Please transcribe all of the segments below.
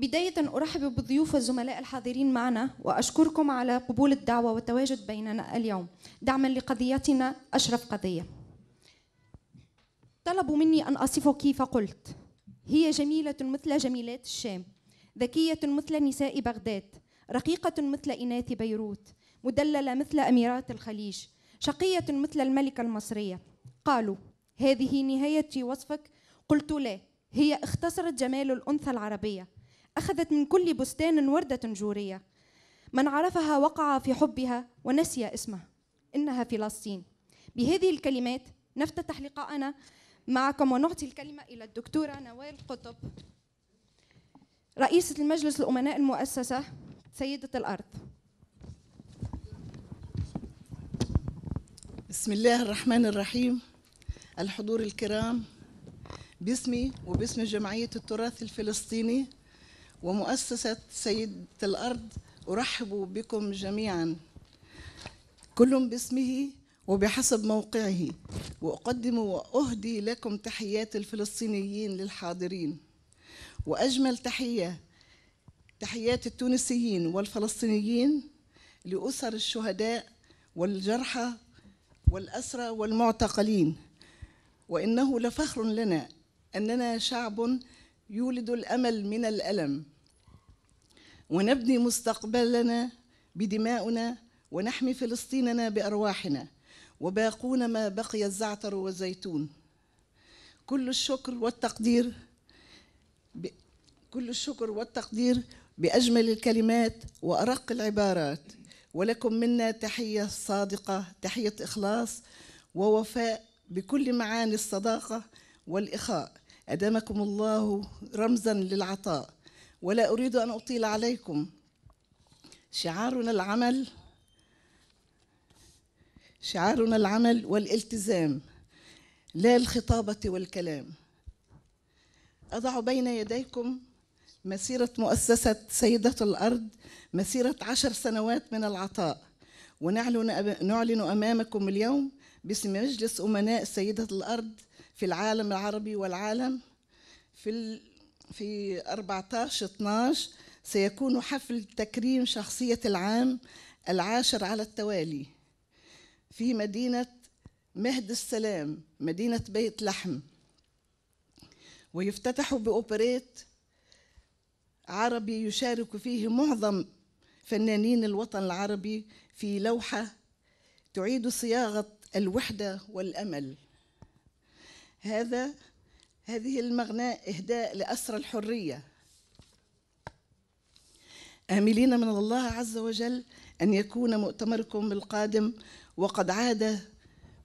بداية أرحب بالضيوف والزملاء الحاضرين معنا وأشكركم على قبول الدعوة والتواجد بيننا اليوم دعما لقضيتنا أشرف قضية طلبوا مني أن أصفك فقلت هي جميلة مثل جميلات الشام ذكية مثل نساء بغداد رقيقة مثل إناث بيروت مدللة مثل أميرات الخليج شقية مثل الملكة المصرية قالوا هذه نهاية وصفك قلت لا هي اختصرت جمال الأنثى العربية أخذت من كل بستان وردة جورية من عرفها وقع في حبها ونسي اسمها إنها فلسطين بهذه الكلمات نفتتح لقاءنا معكم ونعطي الكلمة إلى الدكتورة نوال قطب رئيسة المجلس الأمناء المؤسسة سيدة الأرض بسم الله الرحمن الرحيم الحضور الكرام باسمي وباسم جمعية التراث الفلسطيني ومؤسسة سيدة الأرض أرحب بكم جميعا كل باسمه وبحسب موقعه وأقدم وأهدي لكم تحيات الفلسطينيين للحاضرين وأجمل تحية تحيات التونسيين والفلسطينيين لأسر الشهداء والجرحى والأسرى والمعتقلين وإنه لفخر لنا أننا شعب يولد الامل من الالم ونبني مستقبلنا بدماؤنا ونحمي فلسطيننا بارواحنا وباقون ما بقي الزعتر والزيتون كل الشكر والتقدير ب... كل الشكر والتقدير باجمل الكلمات وارق العبارات ولكم منا تحيه صادقه تحيه اخلاص ووفاء بكل معاني الصداقه والاخاء أدامكم الله رمزا للعطاء ولا أريد أن أطيل عليكم شعارنا العمل شعارنا العمل والالتزام لا الخطابة والكلام أضع بين يديكم مسيرة مؤسسة سيدة الأرض مسيرة عشر سنوات من العطاء ونعلن أمامكم اليوم باسم مجلس أمناء سيدة الأرض في العالم العربي والعالم في في 14 12 سيكون حفل تكريم شخصية العام العاشر على التوالي في مدينة مهد السلام مدينة بيت لحم ويفتتح بأوبريت عربي يشارك فيه معظم فنانين الوطن العربي في لوحة تعيد صياغة الوحدة والأمل هذا هذه المغناء إهداء لأسر الحرية آملين من الله عز وجل أن يكون مؤتمركم القادم وقد عاد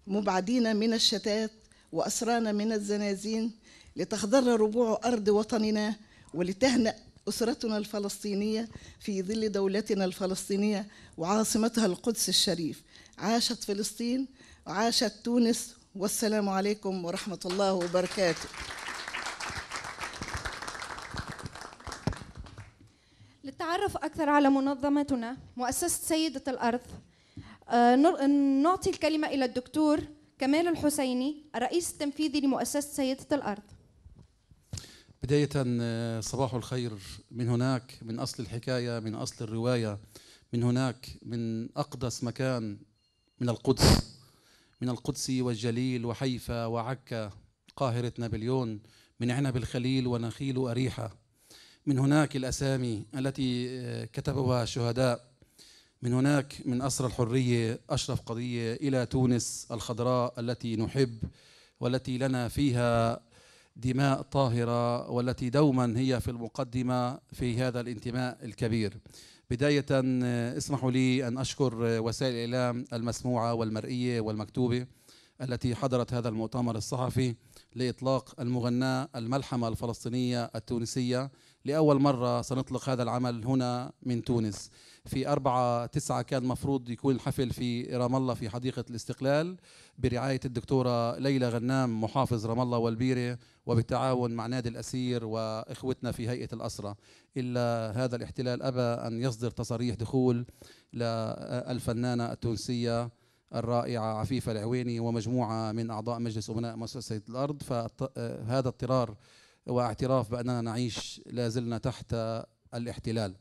مبعدين من الشتات وأسرانا من الزنازين لتخضر ربوع أرض وطننا ولتهنأ أسرتنا الفلسطينية في ظل دولتنا الفلسطينية وعاصمتها القدس الشريف عاشت فلسطين وعاشت تونس والسلام عليكم ورحمة الله وبركاته للتعرف أكثر على منظمتنا مؤسسة سيدة الأرض آه، نعطي الكلمة إلى الدكتور كمال الحسيني الرئيس التنفيذي لمؤسسة سيدة الأرض بداية آه، صباح الخير من هناك من أصل الحكاية من أصل الرواية من هناك من أقدس مكان من القدس من القدس والجليل وحيفا وعكا قاهرة نابليون من عنب الخليل ونخيل أريحة من هناك الأسامي التي آه، كتبها الشهداء من هناك من أسر الحرية أشرف قضية إلى تونس الخضراء التي نحب والتي لنا فيها دماء طاهرة والتي دوما هي في المقدمة في هذا الانتماء الكبير بداية آه، اسمحوا لي أن أشكر آه، وسائل الإعلام المسموعة والمرئية والمكتوبة التي حضرت هذا المؤتمر الصحفي لإطلاق المغناة الملحمة الفلسطينية التونسية لأول مرة سنطلق هذا العمل هنا من تونس في أربعة تسعة كان مفروض يكون الحفل في رام الله في حديقة الاستقلال برعاية الدكتورة ليلى غنام محافظ رام الله والبيرة وبالتعاون مع نادي الأسير وإخوتنا في هيئة الأسرة إلا هذا الاحتلال أبى أن يصدر تصاريح دخول للفنانة التونسية الرائعة عفيفة العويني ومجموعة من أعضاء مجلس أمناء مؤسسة الأرض فهذا اضطرار واعتراف بأننا نعيش لا زلنا تحت الاحتلال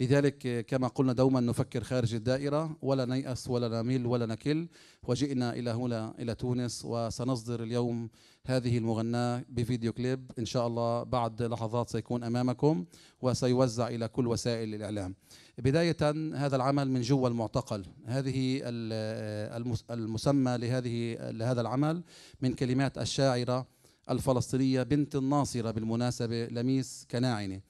لذلك كما قلنا دوما نفكر خارج الدائرة ولا نيأس ولا نميل ولا نكل وجئنا إلى هنا إلى تونس وسنصدر اليوم هذه المغناة بفيديو كليب إن شاء الله بعد لحظات سيكون أمامكم وسيوزع إلى كل وسائل الإعلام بداية هذا العمل من جوا المعتقل هذه المسمى لهذه لهذا العمل من كلمات الشاعرة الفلسطينية بنت الناصرة بالمناسبة لميس كناعنة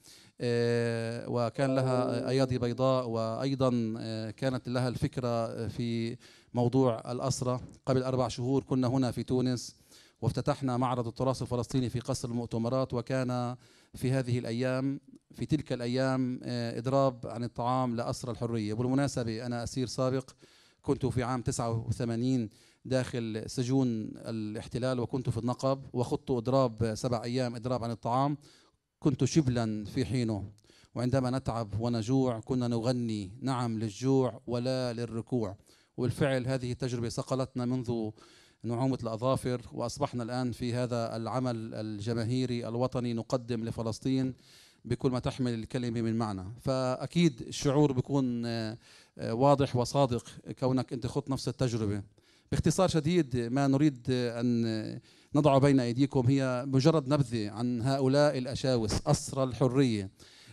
آه، وكان لها أيادي بيضاء وأيضا آه، كانت لها الفكرة آه، في موضوع الأسرة قبل أربع شهور كنا هنا في تونس وافتتحنا معرض التراث الفلسطيني في قصر المؤتمرات وكان في هذه الأيام في تلك الأيام إضراب عن الطعام لأسرى الحرية بالمناسبة أنا أسير سابق كنت في عام 89 داخل سجون الاحتلال وكنت في النقب وخضت إضراب سبع أيام إضراب عن الطعام كنت شبلا في حينه وعندما نتعب ونجوع كنا نغني نعم للجوع ولا للركوع وبالفعل هذه التجربة صقلتنا منذ نعومة الأظافر وأصبحنا الآن في هذا العمل الجماهيري الوطني نقدم لفلسطين بكل ما تحمل الكلمة من معنى فأكيد الشعور بيكون آه، آه، واضح وصادق كونك أنت خضت نفس التجربة باختصار شديد ما نريد أن نضع بين أيديكم هي مجرد نبذة عن هؤلاء الأشاوس أسرى الحرية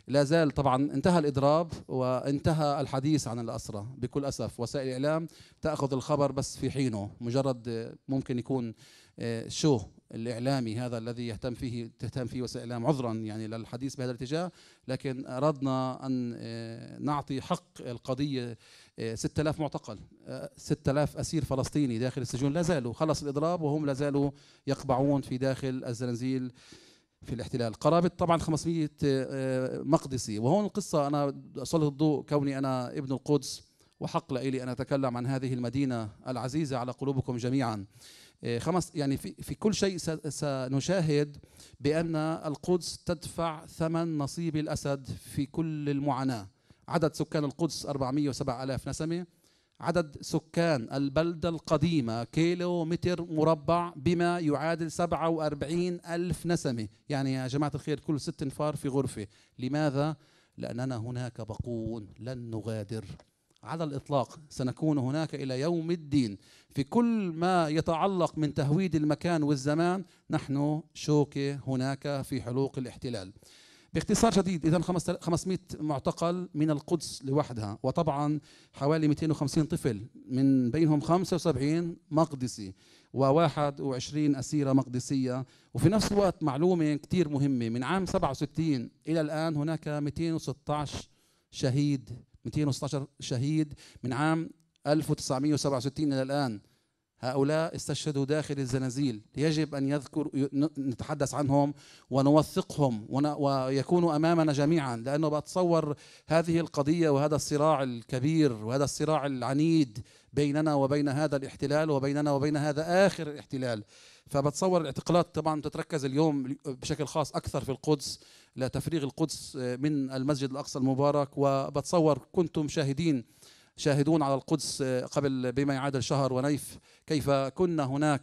لا زال طبعا انتهى الإضراب وانتهى الحديث عن الأسرة بكل أسف وسائل الإعلام تأخذ الخبر بس في حينه مجرد ممكن يكون آه، شو الإعلامي هذا الذي يهتم فيه تهتم فيه وسائل الإعلام عذرا يعني للحديث بهذا الاتجاه لكن أردنا أن آه، نعطي حق القضية 6000 آه، معتقل 6000 آه، أسير فلسطيني داخل السجون لا زالوا خلص الإضراب وهم لا زالوا يقبعون في داخل الزنازيل في الاحتلال قرابة طبعا 500 مقدسي وهون القصة أنا اسلط الضوء كوني أنا ابن القدس وحق لي أن أتكلم عن هذه المدينة العزيزة على قلوبكم جميعا آه، خمس يعني في, في كل شيء سنشاهد بأن القدس تدفع ثمن نصيب الأسد في كل المعاناة عدد سكان القدس 407 ألاف نسمة عدد سكان البلدة القديمة كيلو متر مربع بما يعادل 47 ألف نسمة يعني يا جماعة الخير كل ست انفار في غرفة لماذا؟ لأننا هناك بقون لن نغادر على الاطلاق سنكون هناك الى يوم الدين في كل ما يتعلق من تهويد المكان والزمان نحن شوكه هناك في حلوق الاحتلال باختصار شديد اذا 500 معتقل من القدس لوحدها وطبعا حوالي 250 طفل من بينهم 75 مقدسي و21 اسيره مقدسيه وفي نفس الوقت معلومه كثير مهمه من عام 67 الى الان هناك 216 شهيد 216 شهيد من عام 1967 إلى الآن هؤلاء استشهدوا داخل الزنازيل يجب أن يذكر نتحدث عنهم ونوثقهم ويكونوا أمامنا جميعا لأنه بتصور هذه القضية وهذا الصراع الكبير وهذا الصراع العنيد بيننا وبين هذا الاحتلال وبيننا وبين هذا آخر الاحتلال فبتصور الاعتقالات طبعا تتركز اليوم بشكل خاص اكثر في القدس لتفريغ القدس من المسجد الاقصى المبارك وبتصور كنتم شاهدين شاهدون على القدس قبل بما يعادل شهر ونيف كيف كنا هناك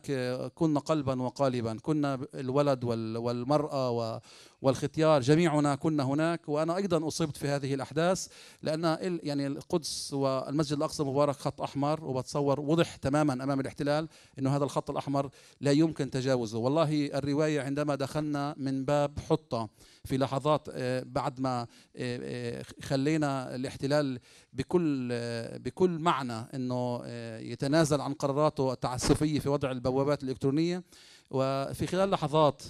كنا قلبا وقالبا كنا الولد والمرأة والختيار جميعنا كنا هناك وأنا أيضا أصبت في هذه الأحداث لأن يعني القدس والمسجد الأقصى المبارك خط أحمر وبتصور وضح تماما أمام الاحتلال أنه هذا الخط الأحمر لا يمكن تجاوزه والله الرواية عندما دخلنا من باب حطة في لحظات آه، بعد ما آه، آه، خلينا الاحتلال بكل بكل معنى انه يتنازل عن قراراته التعسفيه في وضع البوابات الالكترونيه وفي خلال لحظات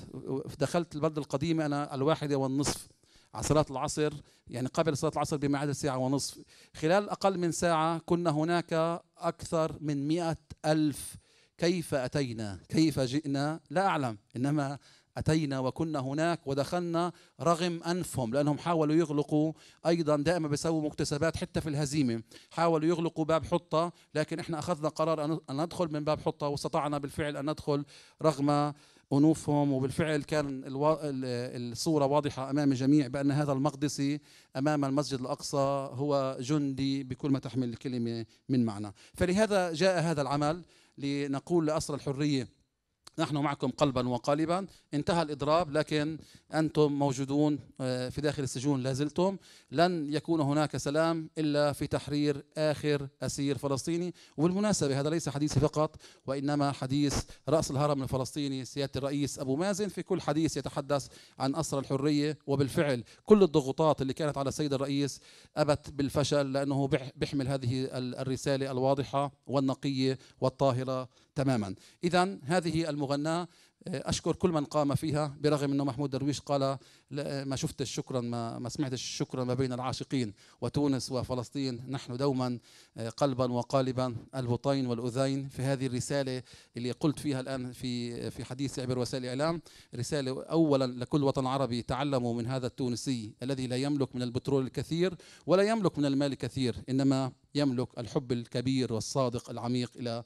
دخلت البلده القديمه انا الواحده والنصف على صلاة العصر يعني قبل صلاة العصر بمعدل ساعة ونصف خلال أقل من ساعة كنا هناك أكثر من مئة ألف كيف أتينا كيف جئنا لا أعلم إنما أتينا وكنا هناك ودخلنا رغم أنفهم لأنهم حاولوا يغلقوا أيضا دائما بيسووا مكتسبات حتى في الهزيمة حاولوا يغلقوا باب حطة لكن إحنا أخذنا قرار أن ندخل من باب حطة واستطعنا بالفعل أن ندخل رغم أنوفهم وبالفعل كان الصورة واضحة أمام الجميع بأن هذا المقدسي أمام المسجد الأقصى هو جندي بكل ما تحمل الكلمة من معنى فلهذا جاء هذا العمل لنقول لأسر الحرية نحن معكم قلبا وقالبا انتهى الإضراب لكن أنتم موجودون آه، في داخل السجون لازلتم لن يكون هناك سلام إلا في تحرير آخر أسير فلسطيني وبالمناسبة هذا ليس حديثي فقط وإنما حديث رأس الهرم الفلسطيني سيادة الرئيس أبو مازن في كل حديث يتحدث عن أسر الحرية وبالفعل كل الضغوطات اللي كانت على السيد الرئيس أبت بالفشل لأنه بيحمل هذه الرسالة الواضحة والنقية والطاهرة تماما إذا هذه المغناة أشكر كل من قام فيها برغم أنه محمود درويش قال آه، ما شفتش شكرا ما, ما سمعتش شكرا ما بين العاشقين وتونس وفلسطين نحن دوما آه، قلبا وقالبا البطين والأذين في هذه الرسالة اللي قلت فيها الآن في آه، في حديث عبر وسائل الإعلام رسالة أولا لكل وطن عربي تعلموا من هذا التونسي الذي لا يملك من البترول الكثير ولا يملك من المال الكثير إنما يملك الحب الكبير والصادق العميق إلى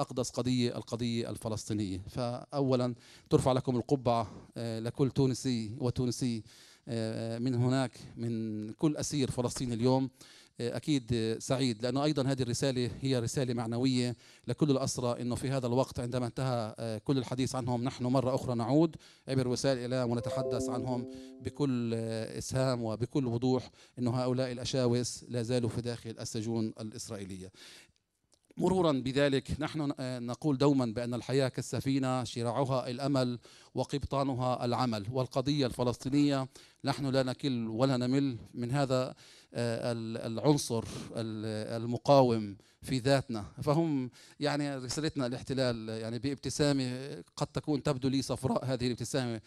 أقدس قضية القضية الفلسطينية فأولا ترفع لكم القبعة آه، لكل تونسي وتونسي آه، آه، من هناك من كل أسير فلسطيني اليوم أكيد سعيد لأنه أيضا هذه الرسالة هي رسالة معنوية لكل الأسرى أنه في هذا الوقت عندما انتهى كل الحديث عنهم نحن مرة أخرى نعود عبر وسائل الإعلام ونتحدث عنهم بكل إسهام وبكل وضوح أن هؤلاء الأشاوس لا زالوا في داخل السجون الإسرائيلية مرورا بذلك نحن آه، نقول دوما بان الحياه كالسفينه شراعها الامل وقبطانها العمل والقضيه الفلسطينيه نحن لا نكل ولا نمل من هذا آه، العنصر المقاوم في ذاتنا فهم يعني رسالتنا الاحتلال يعني بابتسامه قد تكون تبدو لي صفراء هذه الابتسامه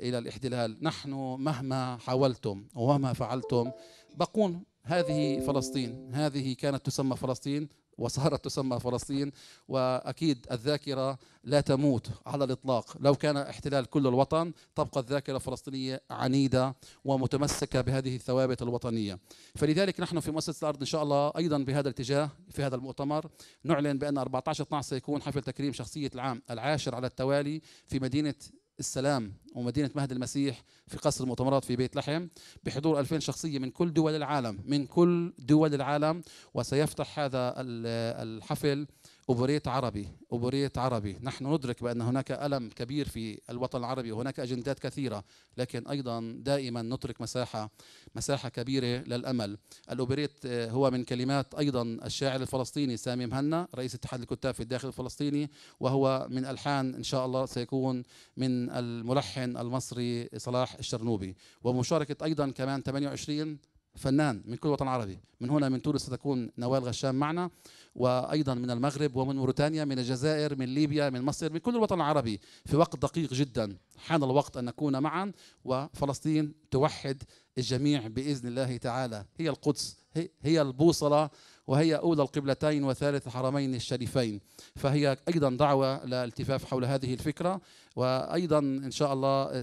الى الاحتلال نحن مهما حاولتم وما فعلتم بقون هذه فلسطين هذه كانت تسمى فلسطين وصارت تسمى فلسطين واكيد الذاكره لا تموت على الاطلاق لو كان احتلال كل الوطن تبقى الذاكره الفلسطينيه عنيده ومتمسكه بهذه الثوابت الوطنيه فلذلك نحن في مؤسسه الارض ان شاء الله ايضا بهذا الاتجاه في هذا المؤتمر نعلن بان 14 12 سيكون حفل تكريم شخصيه العام العاشر على التوالي في مدينه السلام ومدينة مهد المسيح في قصر المؤتمرات في بيت لحم بحضور 2000 شخصية من كل دول العالم من كل دول العالم وسيفتح هذا الحفل أوبريت عربي أوبريت عربي نحن ندرك بأن هناك ألم كبير في الوطن العربي وهناك أجندات كثيرة لكن أيضا دائما نترك مساحة مساحة كبيرة للأمل الأوبريت آه، هو من كلمات أيضا الشاعر الفلسطيني سامي مهنا رئيس اتحاد الكتاب في الداخل الفلسطيني وهو من ألحان إن شاء الله سيكون من الملحن المصري صلاح الشرنوبي ومشاركة أيضا كمان 28 فنان من كل وطن عربي من هنا من تونس ستكون نوال غشام معنا وأيضا من المغرب ومن موريتانيا من الجزائر من ليبيا من مصر من كل الوطن العربي في وقت دقيق جدا حان الوقت أن نكون معا وفلسطين توحد الجميع باذن الله تعالى هي القدس هي البوصله وهي اولى القبلتين وثالث الحرمين الشريفين فهي ايضا دعوه للالتفاف حول هذه الفكره وايضا ان شاء الله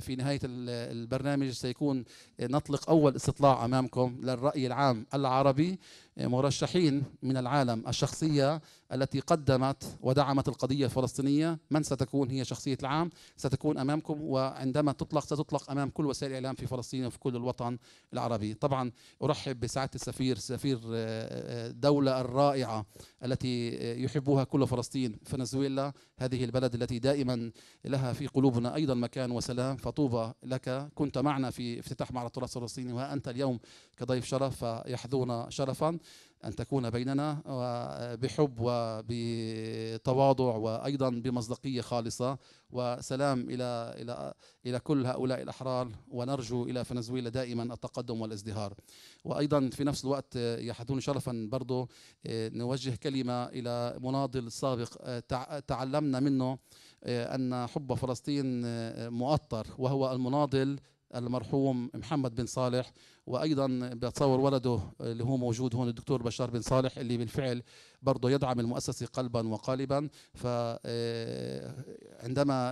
في نهايه البرنامج سيكون نطلق اول استطلاع امامكم للراي العام العربي مرشحين من العالم الشخصيه التي قدمت ودعمت القضية الفلسطينية من ستكون هي شخصية العام ستكون أمامكم وعندما تطلق ستطلق أمام كل وسائل الإعلام في فلسطين وفي كل الوطن العربي طبعا أرحب بسعادة السفير سفير آه، آه، دولة الرائعة التي يحبها كل فلسطين فنزويلا هذه البلد التي دائما لها في قلوبنا أيضا مكان وسلام فطوبى لك كنت معنا في افتتاح معرض التراث الفلسطيني وها أنت اليوم كضيف شرف فيحظونا شرفا أن تكون بيننا بحب وبتواضع وأيضا بمصداقية خالصة وسلام إلى إلى إلى كل هؤلاء الأحرار ونرجو إلى فنزويلا دائما التقدم والازدهار وأيضا في نفس الوقت يحدون شرفا برضو آه، نوجه كلمة إلى مناضل سابق آه، تعلمنا منه آه، أن حب فلسطين مؤطر وهو المناضل المرحوم محمد بن صالح وايضا بتصور ولده اللي هو موجود هون الدكتور بشار بن صالح اللي بالفعل برضه يدعم المؤسسة قلبا وقالبا فعندما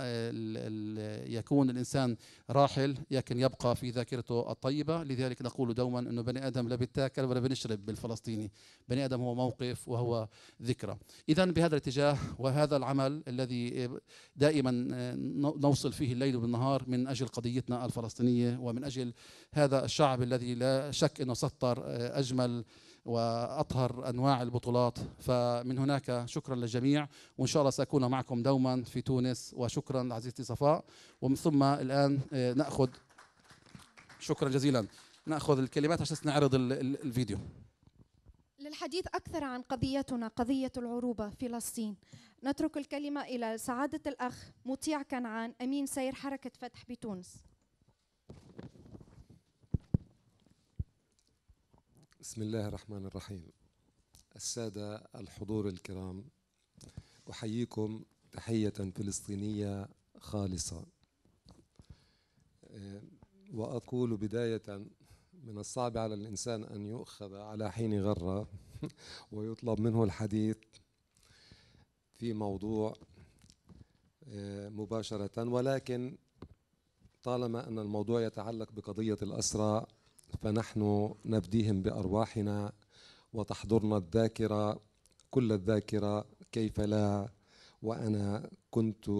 آه، آه، يكون الإنسان راحل لكن يبقى في ذاكرته الطيبة لذلك نقول دوما أنه بني آدم لا بيتاكل ولا بنشرب بالفلسطيني بني آدم هو موقف وهو ذكرى إذا بهذا الاتجاه وهذا العمل الذي آه، دائما نوصل فيه الليل والنهار من أجل قضيتنا الفلسطينية ومن أجل هذا الشعب الذي لا شك أنه سطر أجمل واطهر انواع البطولات فمن هناك شكرا للجميع وان شاء الله ساكون معكم دوما في تونس وشكرا لعزيزتي صفاء ومن ثم الان آه، ناخذ شكرا جزيلا ناخذ الكلمات عشان نعرض الفيديو للحديث أكثر عن قضيتنا قضية العروبة فلسطين نترك الكلمة إلى سعادة الأخ مطيع كنعان أمين سير حركة فتح بتونس بسم الله الرحمن الرحيم السادة الحضور الكرام أحييكم تحية فلسطينية خالصة آه، وأقول بداية من الصعب على الإنسان أن يؤخذ على حين غرة ويطلب منه الحديث في موضوع آه، مباشرة ولكن طالما أن الموضوع يتعلق بقضية الأسرى فنحن نفديهم بأرواحنا وتحضرنا الذاكرة كل الذاكرة كيف لا وأنا كنت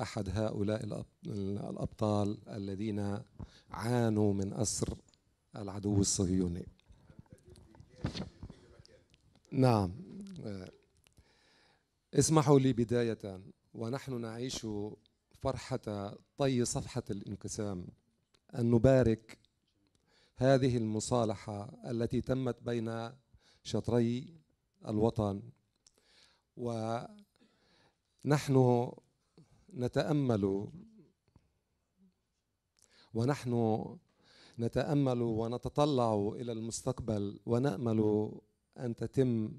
أحد هؤلاء الأبطال الذين عانوا من أسر العدو الصهيوني نعم اسمحوا لي بداية ونحن نعيش فرحة طي صفحة الانقسام أن نبارك هذه المصالحة التي تمت بين شطري الوطن ونحن نتأمل ونحن نتأمل ونتطلع إلى المستقبل ونأمل أن تتم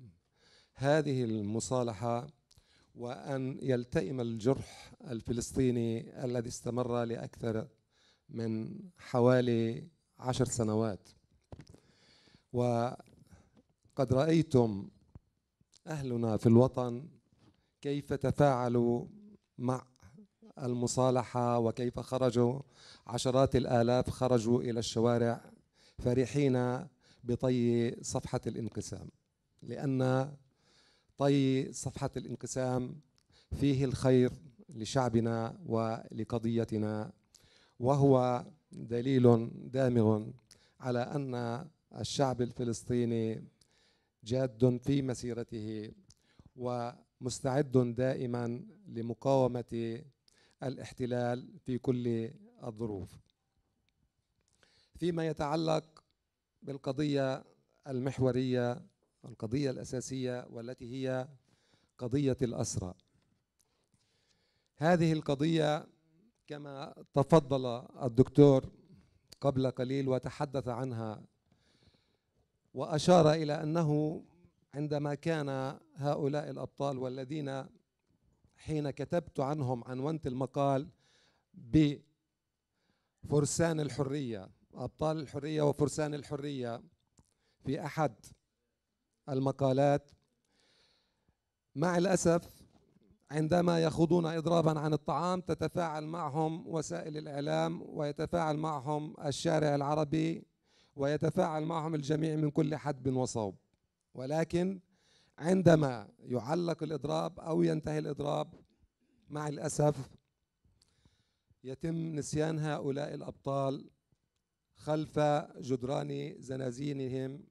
هذه المصالحة وأن يلتئم الجرح الفلسطيني الذي استمر لأكثر من حوالي عشر سنوات وقد رأيتم أهلنا في الوطن كيف تفاعلوا مع المصالحة وكيف خرجوا عشرات الآلاف خرجوا إلى الشوارع فرحين بطي صفحة الانقسام لأن طي صفحة الانقسام فيه الخير لشعبنا ولقضيتنا وهو دليل دامغ على ان الشعب الفلسطيني جاد في مسيرته ومستعد دائما لمقاومه الاحتلال في كل الظروف فيما يتعلق بالقضيه المحوريه القضيه الاساسيه والتي هي قضيه الاسرى هذه القضيه كما تفضل الدكتور قبل قليل وتحدث عنها واشار الى انه عندما كان هؤلاء الابطال والذين حين كتبت عنهم عنونت المقال بفرسان الحريه ابطال الحريه وفرسان الحريه في احد المقالات مع الاسف عندما يخوضون إضرابا عن الطعام تتفاعل معهم وسائل الإعلام ويتفاعل معهم الشارع العربي ويتفاعل معهم الجميع من كل حدب وصوب ولكن عندما يعلق الإضراب أو ينتهي الإضراب مع الأسف يتم نسيان هؤلاء الأبطال خلف جدران زنازينهم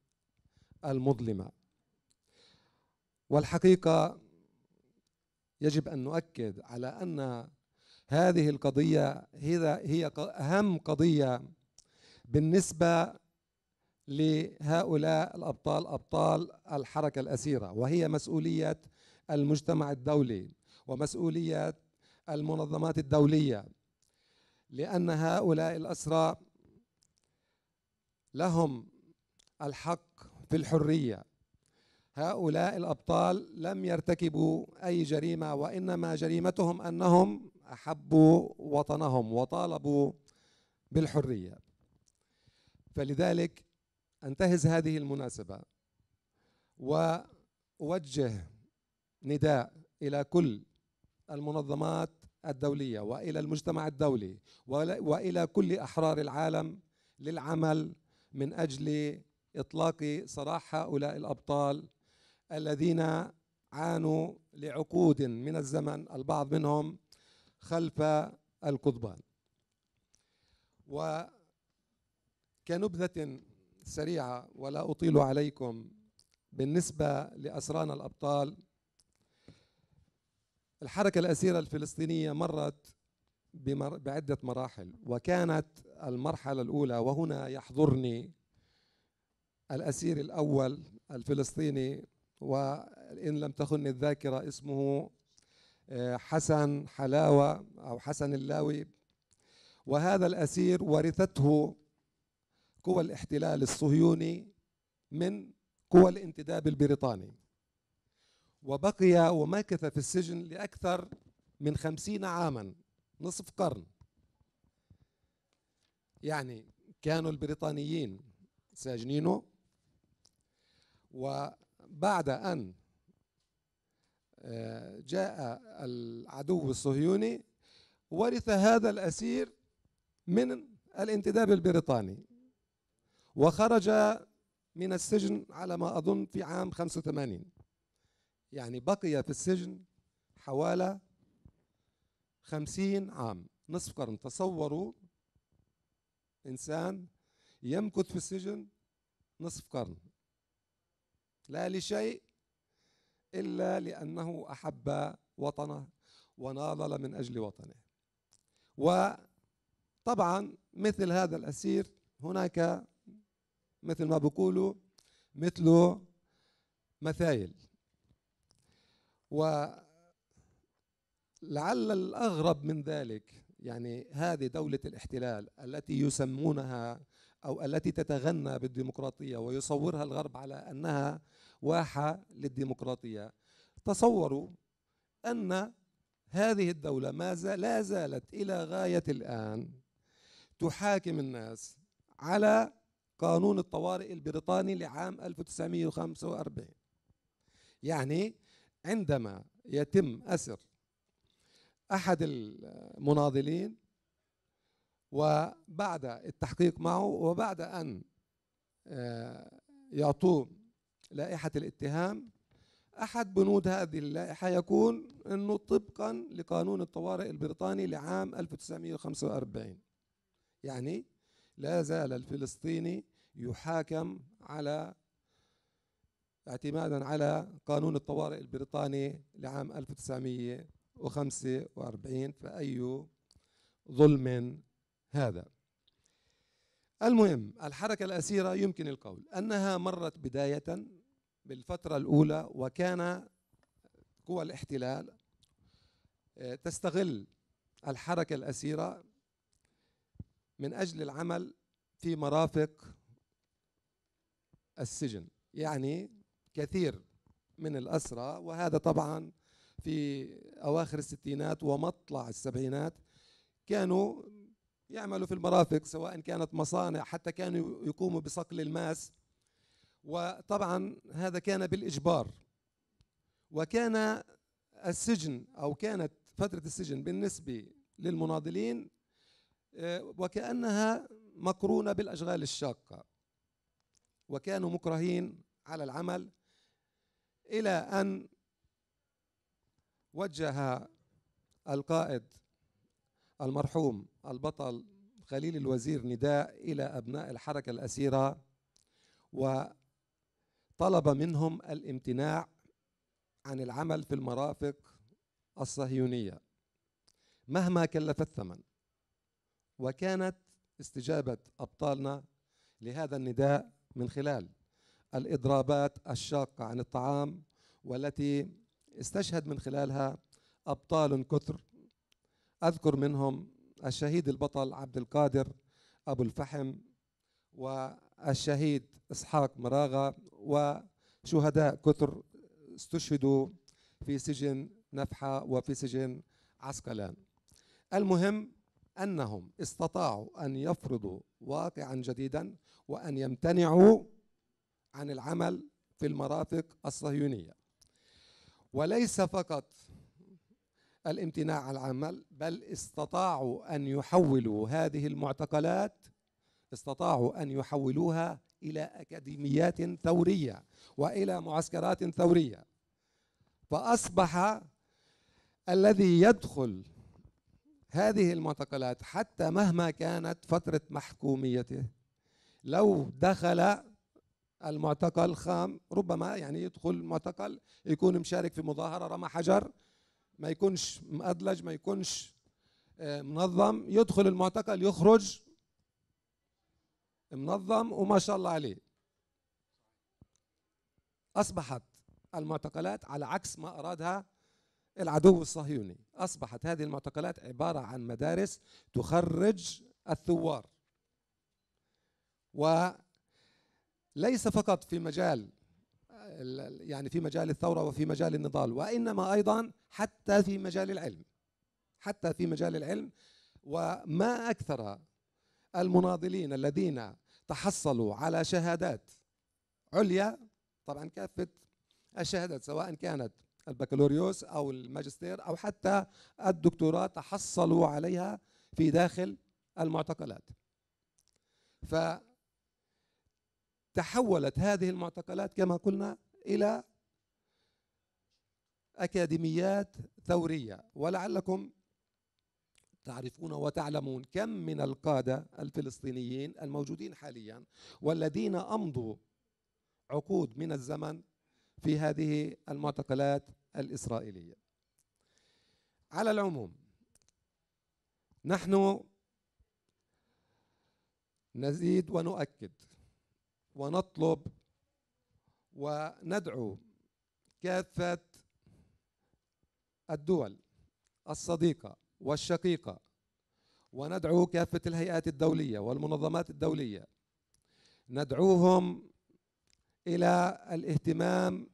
المظلمة والحقيقة يجب ان نؤكد على ان هذه القضيه هي هي اهم قضيه بالنسبه لهؤلاء الابطال ابطال الحركه الاسيره وهي مسؤوليه المجتمع الدولي ومسؤوليه المنظمات الدوليه لان هؤلاء الاسرى لهم الحق في الحريه هؤلاء الابطال لم يرتكبوا اي جريمه وانما جريمتهم انهم احبوا وطنهم وطالبوا بالحريه فلذلك انتهز هذه المناسبه واوجه نداء الى كل المنظمات الدوليه والى المجتمع الدولي والى كل احرار العالم للعمل من اجل اطلاق سراح هؤلاء الابطال الذين عانوا لعقود من الزمن البعض منهم خلف القضبان وكنبذة سريعة ولا أطيل عليكم بالنسبة لأسرانا الأبطال الحركة الأسيرة الفلسطينية مرت بمر... بعدة مراحل وكانت المرحلة الأولى وهنا يحضرني الأسير الأول الفلسطيني وإن لم تخن الذاكرة اسمه آه، حسن حلاوة أو حسن اللاوي وهذا الأسير ورثته قوى الاحتلال الصهيوني من قوى الانتداب البريطاني وبقي ومكث في السجن لأكثر من خمسين عاما نصف قرن يعني كانوا البريطانيين ساجنينه بعد أن آه، جاء العدو الصهيوني ورث هذا الأسير من الانتداب البريطاني وخرج من السجن على ما أظن في عام 85 يعني بقي في السجن حوالي 50 عام نصف قرن تصوروا إنسان يمكث في السجن نصف قرن لا لشيء إلا لأنه أحب وطنه وناضل من أجل وطنه وطبعا مثل هذا الأسير هناك مثل ما بقولوا مثل مثايل ولعل الأغرب من ذلك يعني هذه دولة الاحتلال التي يسمونها أو التي تتغنى بالديمقراطية ويصورها الغرب على أنها واحة للديمقراطية تصوروا أن هذه الدولة ما زال لا زالت إلى غاية الآن تحاكم الناس على قانون الطوارئ البريطاني لعام 1945 يعني عندما يتم أسر أحد المناضلين وبعد التحقيق معه وبعد أن آه، يعطوه لائحة الاتهام أحد بنود هذه اللائحة يكون أنه طبقا لقانون الطوارئ البريطاني لعام 1945 يعني لا زال الفلسطيني يحاكم على اعتمادا على قانون الطوارئ البريطاني لعام 1945 فأي ظلم هذا المهم الحركة الأسيرة يمكن القول أنها مرت بداية بالفترة الأولى وكان قوى الاحتلال آه، تستغل الحركة الأسيرة من أجل العمل في مرافق السجن يعني كثير من الأسرى وهذا طبعا في أواخر الستينات ومطلع السبعينات كانوا يعملوا في المرافق سواء كانت مصانع حتى كانوا يقوموا بصقل الماس وطبعا هذا كان بالإجبار وكان السجن أو كانت فترة السجن بالنسبة للمناضلين آه، وكأنها مقرونة بالأشغال الشاقة وكانوا مكرهين على العمل إلى أن وجه القائد المرحوم البطل خليل الوزير نداء إلى أبناء الحركة الأسيرة و طلب منهم الامتناع عن العمل في المرافق الصهيونية مهما كلف الثمن وكانت استجابة أبطالنا لهذا النداء من خلال الإضرابات الشاقة عن الطعام والتي استشهد من خلالها أبطال كثر أذكر منهم الشهيد البطل عبد القادر أبو الفحم والشهيد إسحاق مراغة وشهداء كثر استشهدوا في سجن نفحة وفي سجن عسقلان المهم أنهم استطاعوا أن يفرضوا واقعا جديدا وأن يمتنعوا عن العمل في المرافق الصهيونية وليس فقط الامتناع عن العمل بل استطاعوا أن يحولوا هذه المعتقلات استطاعوا أن يحولوها إلى أكاديميات ثورية وإلى معسكرات ثورية فأصبح الذي يدخل هذه المعتقلات حتى مهما كانت فترة محكوميته لو دخل المعتقل خام ربما يعني يدخل معتقل يكون مشارك في مظاهرة رمى حجر ما يكونش مأدلج ما يكونش آه، منظم يدخل المعتقل يخرج منظم وما شاء الله عليه أصبحت المعتقلات على عكس ما أرادها العدو الصهيوني أصبحت هذه المعتقلات عبارة عن مدارس تخرج الثوار وليس فقط في مجال يعني في مجال الثورة وفي مجال النضال وإنما أيضا حتى في مجال العلم حتى في مجال العلم وما أكثر المناضلين الذين تحصلوا على شهادات عليا طبعا كافه الشهادات سواء كانت البكالوريوس او الماجستير او حتى الدكتوراه تحصلوا عليها في داخل المعتقلات فتحولت هذه المعتقلات كما قلنا الى اكاديميات ثوريه ولعلكم تعرفون وتعلمون كم من القادة الفلسطينيين الموجودين حاليا والذين أمضوا عقود من الزمن في هذه المعتقلات الإسرائيلية على العموم نحن نزيد ونؤكد ونطلب وندعو كافة الدول الصديقة والشقيقة وندعو كافة الهيئات الدولية والمنظمات الدولية ندعوهم إلى الاهتمام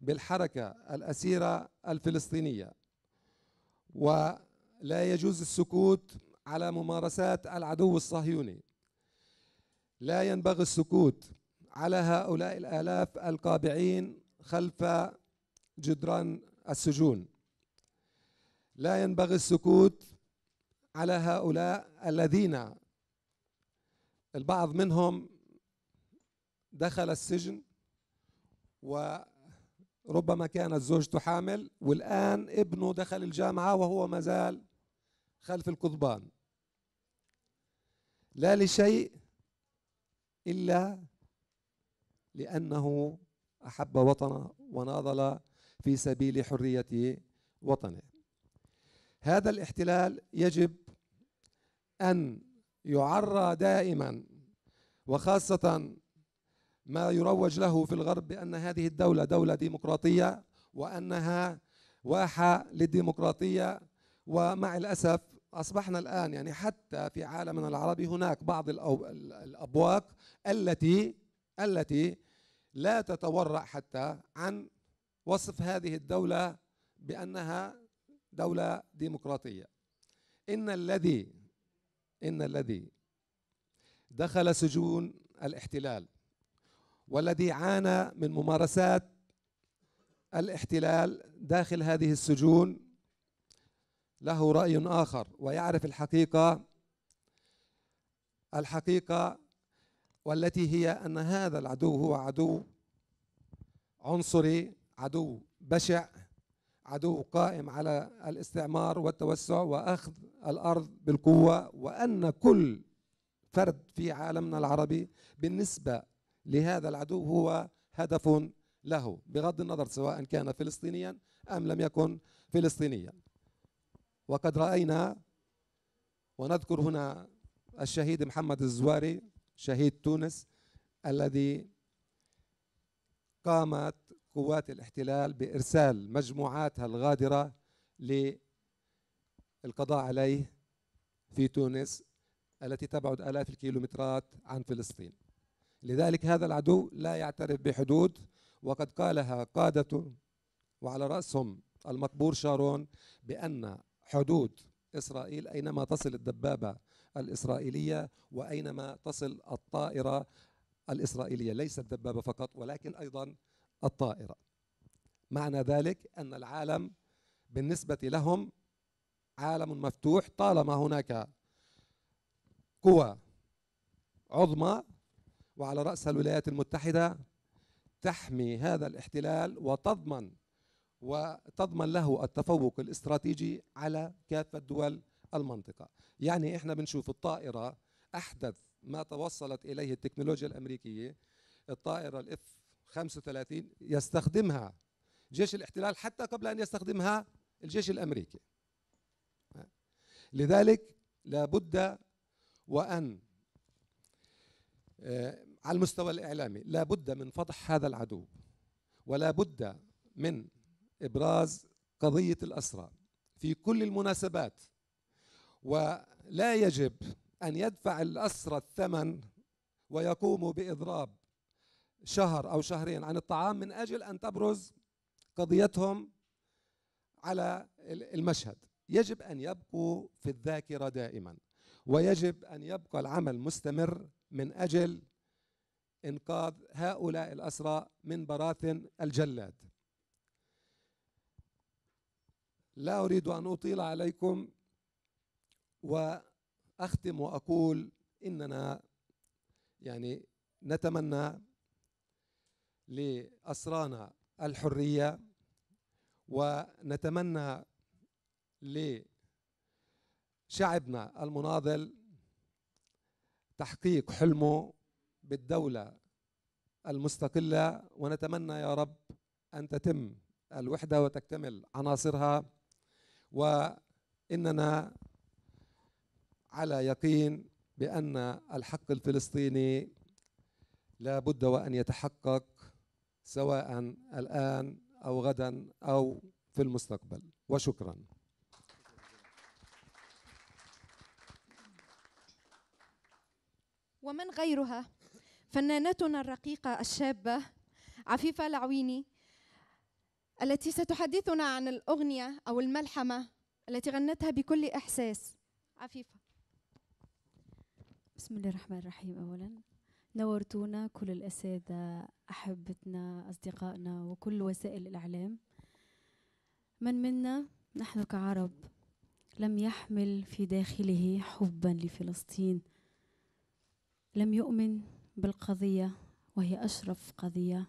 بالحركة الأسيرة الفلسطينية ولا يجوز السكوت على ممارسات العدو الصهيوني لا ينبغي السكوت على هؤلاء الآلاف القابعين خلف جدران السجون لا ينبغي السكوت على هؤلاء الذين البعض منهم دخل السجن وربما كانت زوجته حامل والآن ابنه دخل الجامعة وهو ما زال خلف القضبان لا لشيء إلا لأنه أحب وطنه وناضل في سبيل حرية وطنه هذا الاحتلال يجب أن يعرى دائما وخاصة ما يروج له في الغرب بأن هذه الدولة دولة ديمقراطية وأنها واحة للديمقراطية ومع الأسف أصبحنا الآن يعني حتى في عالمنا العربي هناك بعض الأبواق التي التي لا تتورع حتى عن وصف هذه الدولة بأنها دولة ديمقراطية إن الذي إن الذي دخل سجون الاحتلال والذي عانى من ممارسات الاحتلال داخل هذه السجون له رأي آخر ويعرف الحقيقة الحقيقة والتي هي أن هذا العدو هو عدو عنصري عدو بشع عدو قائم على الاستعمار والتوسع واخذ الارض بالقوه وان كل فرد في عالمنا العربي بالنسبه لهذا العدو هو هدف له بغض النظر سواء كان فلسطينيا ام لم يكن فلسطينيا وقد راينا ونذكر هنا الشهيد محمد الزواري شهيد تونس الذي قامت قوات الاحتلال بإرسال مجموعاتها الغادرة للقضاء عليه في تونس التي تبعد آلاف الكيلومترات عن فلسطين لذلك هذا العدو لا يعترف بحدود وقد قالها قادة وعلى رأسهم المطبور شارون بأن حدود إسرائيل أينما تصل الدبابة الإسرائيلية وأينما تصل الطائرة الإسرائيلية ليس الدبابة فقط ولكن أيضا الطائرة معنى ذلك أن العالم بالنسبة لهم عالم مفتوح طالما هناك قوى عظمى وعلى رأسها الولايات المتحدة تحمي هذا الاحتلال وتضمن وتضمن له التفوق الاستراتيجي على كافة دول المنطقة يعني احنا بنشوف الطائرة أحدث ما توصلت إليه التكنولوجيا الأمريكية الطائرة الاف 35 يستخدمها جيش الاحتلال حتى قبل أن يستخدمها الجيش الأمريكي لذلك لابد وأن آه، على المستوى الإعلامي لابد من فضح هذا العدو ولا بد من إبراز قضية الأسرى في كل المناسبات ولا يجب أن يدفع الأسرى الثمن ويقوم بإضراب شهر أو شهرين عن الطعام من أجل أن تبرز قضيتهم على المشهد يجب أن يبقوا في الذاكرة دائما ويجب أن يبقى العمل مستمر من أجل إنقاذ هؤلاء الأسرى من براثن الجلاد لا أريد أن أطيل عليكم وأختم وأقول إننا يعني نتمنى لأسرانا الحرية ونتمنى لشعبنا المناضل تحقيق حلمه بالدولة المستقلة ونتمنى يا رب أن تتم الوحدة وتكتمل عناصرها وإننا على يقين بأن الحق الفلسطيني لا بد وأن يتحقق سواء الآن أو غدا أو في المستقبل وشكرا ومن غيرها فنانتنا الرقيقة الشابة عفيفة العويني التي ستحدثنا عن الأغنية أو الملحمة التي غنتها بكل إحساس عفيفة بسم الله الرحمن الرحيم أولاً نورتونا كل الأساتذة أحبتنا أصدقائنا وكل وسائل الإعلام من منا نحن كعرب لم يحمل في داخله حبا لفلسطين لم يؤمن بالقضية وهي أشرف قضية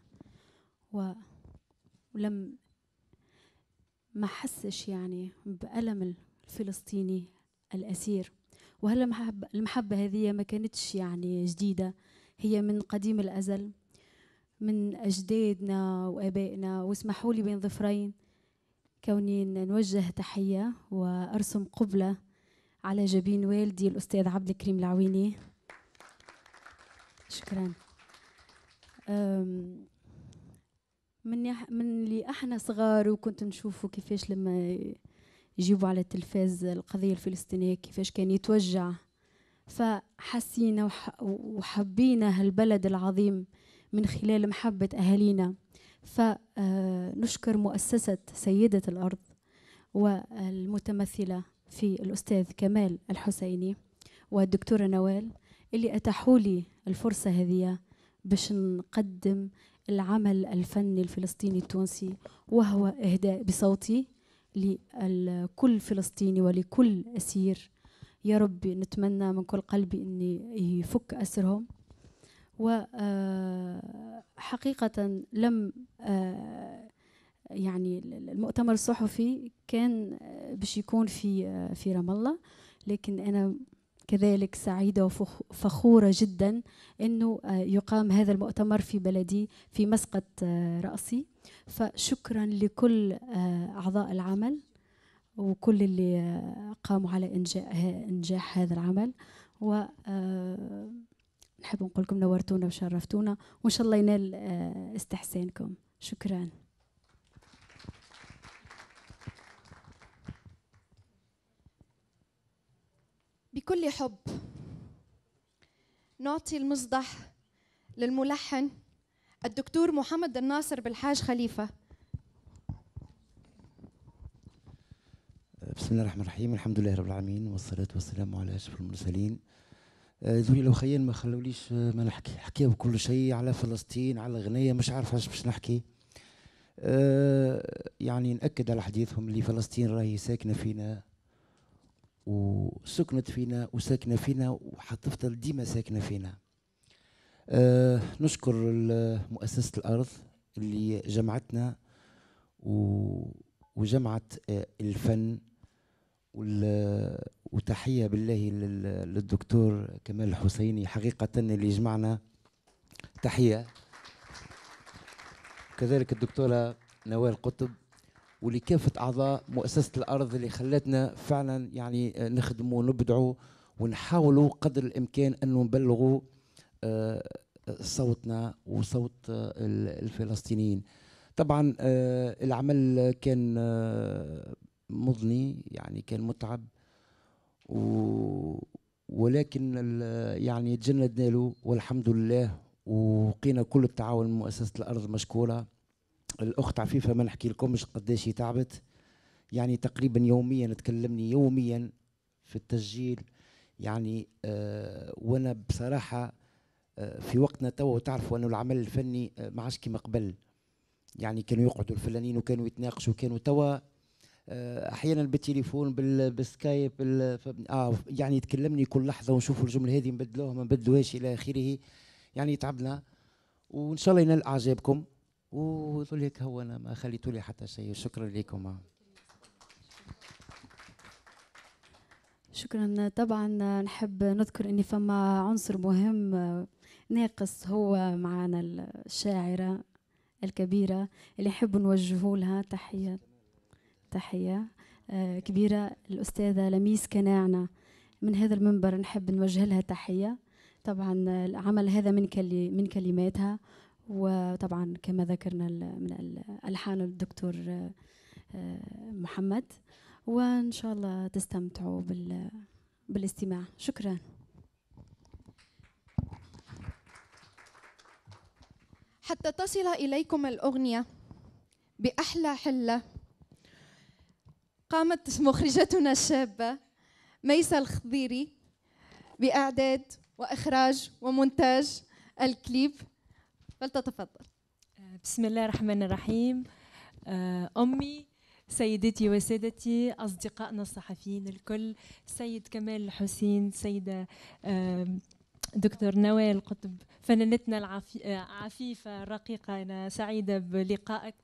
ولم ما حسش يعني بألم الفلسطيني الأسير وهل المحبة, المحبة هذه ما كانتش يعني جديدة هي من قديم الأزل من أجدادنا وآبائنا واسمحوا لي بين ظفرين كوني نوجه تحية وأرسم قبلة على جبين والدي الأستاذ عبد الكريم العويني شكرا من من اللي احنا صغار وكنت نشوفه كيفاش لما يجيبوا على التلفاز القضيه الفلسطينيه كيفاش كان يتوجع فحسينا وحبينا هالبلد العظيم من خلال محبة أهالينا فنشكر آه، مؤسسة سيدة الأرض والمتمثلة في الأستاذ كمال الحسيني والدكتورة نوال اللي أتاحوا لي الفرصة هذه باش نقدم العمل الفني الفلسطيني التونسي وهو إهداء بصوتي لكل فلسطيني ولكل أسير يا رب نتمنى من كل قلبي أني يفك أسرهم وحقيقة آه، لم آه، يعني المؤتمر الصحفي كان آه، باش يكون في في رام الله لكن انا كذلك سعيده وفخوره جدا انه يقام هذا المؤتمر في بلدي في مسقط راسي فشكرا لكل اعضاء العمل وكل اللي قاموا على إنجاح إنجاح هذا العمل و آه، نحب نقول لكم نورتونا وشرفتونا وإن شاء الله ينال آه، استحسانكم شكرا بكل حب نعطي المصدح للملحن الدكتور محمد الناصر بالحاج خليفه بسم الله الرحمن الرحيم الحمد لله رب العالمين والصلاة والسلام على أشرف المرسلين آه، ذولي لو خيان ما خلوليش آه، ما نحكي حكي كل شيء على فلسطين على غنية مش عارف اش باش نحكي آه، يعني نأكد على حديثهم اللي فلسطين راهي ساكنة فينا وسكنت فينا وساكنة فينا وحتفضل ديما ساكنة فينا نشكر مؤسسة الأرض اللي جمعتنا وجمعت الفن وتحيه بالله للدكتور كمال الحسيني حقيقه اللي جمعنا تحيه كذلك الدكتوره نوال قطب ولكافة أعضاء مؤسسة الأرض اللي خلتنا فعلا يعني نخدموا ونبدعوا ونحاولوا قدر الإمكان أنه نبلغوا آه، صوتنا وصوت آه، الفلسطينيين طبعا آه، العمل كان مضني يعني كان متعب و ولكن يعني تجندنا له والحمد لله وقينا كل التعاون مؤسسة الأرض مشكورة الأخت عفيفة ما نحكي مش قداش تعبت يعني تقريبا يوميا تكلمني يوميا في التسجيل يعني آه وانا بصراحه آه في وقتنا توا تعرفوا انه العمل الفني آه ما عادش كما قبل يعني كانوا يقعدوا الفنانين وكانوا يتناقشوا كانوا توا آه، احيانا بالتليفون بالسكايب بال... اه يعني يتكلمني كل لحظه ونشوف الجمله هذه نبدلوها ما نبدلوهاش الى اخره يعني تعبنا وان شاء الله ينال اعجابكم ويقول لك هو انا ما خليتوا لي حتى شيء شكرا لكم شكرا طبعا نحب نذكر اني فما عنصر مهم ناقص هو معنا الشاعره الكبيره اللي نحب نوجهولها لها تحيه تحية آه، كبيرة الأستاذة لميس كناعنا من هذا المنبر نحب نوجه لها تحية طبعا العمل هذا من من كلماتها وطبعا كما ذكرنا من ألحان الدكتور آه، محمد وإن شاء الله تستمتعوا بالاستماع شكرا حتى تصل إليكم الأغنية بأحلى حلة قامت مخرجتنا الشابة ميسة الخضيري بإعداد وإخراج ومونتاج الكليب فلتتفضل بسم الله الرحمن الرحيم آه، أمي سيدتي وسادتي أصدقائنا الصحفيين الكل سيد كمال الحسين سيدة آه، دكتور نوال قطب فنانتنا العفيفة آه، الرقيقة أنا سعيدة بلقائك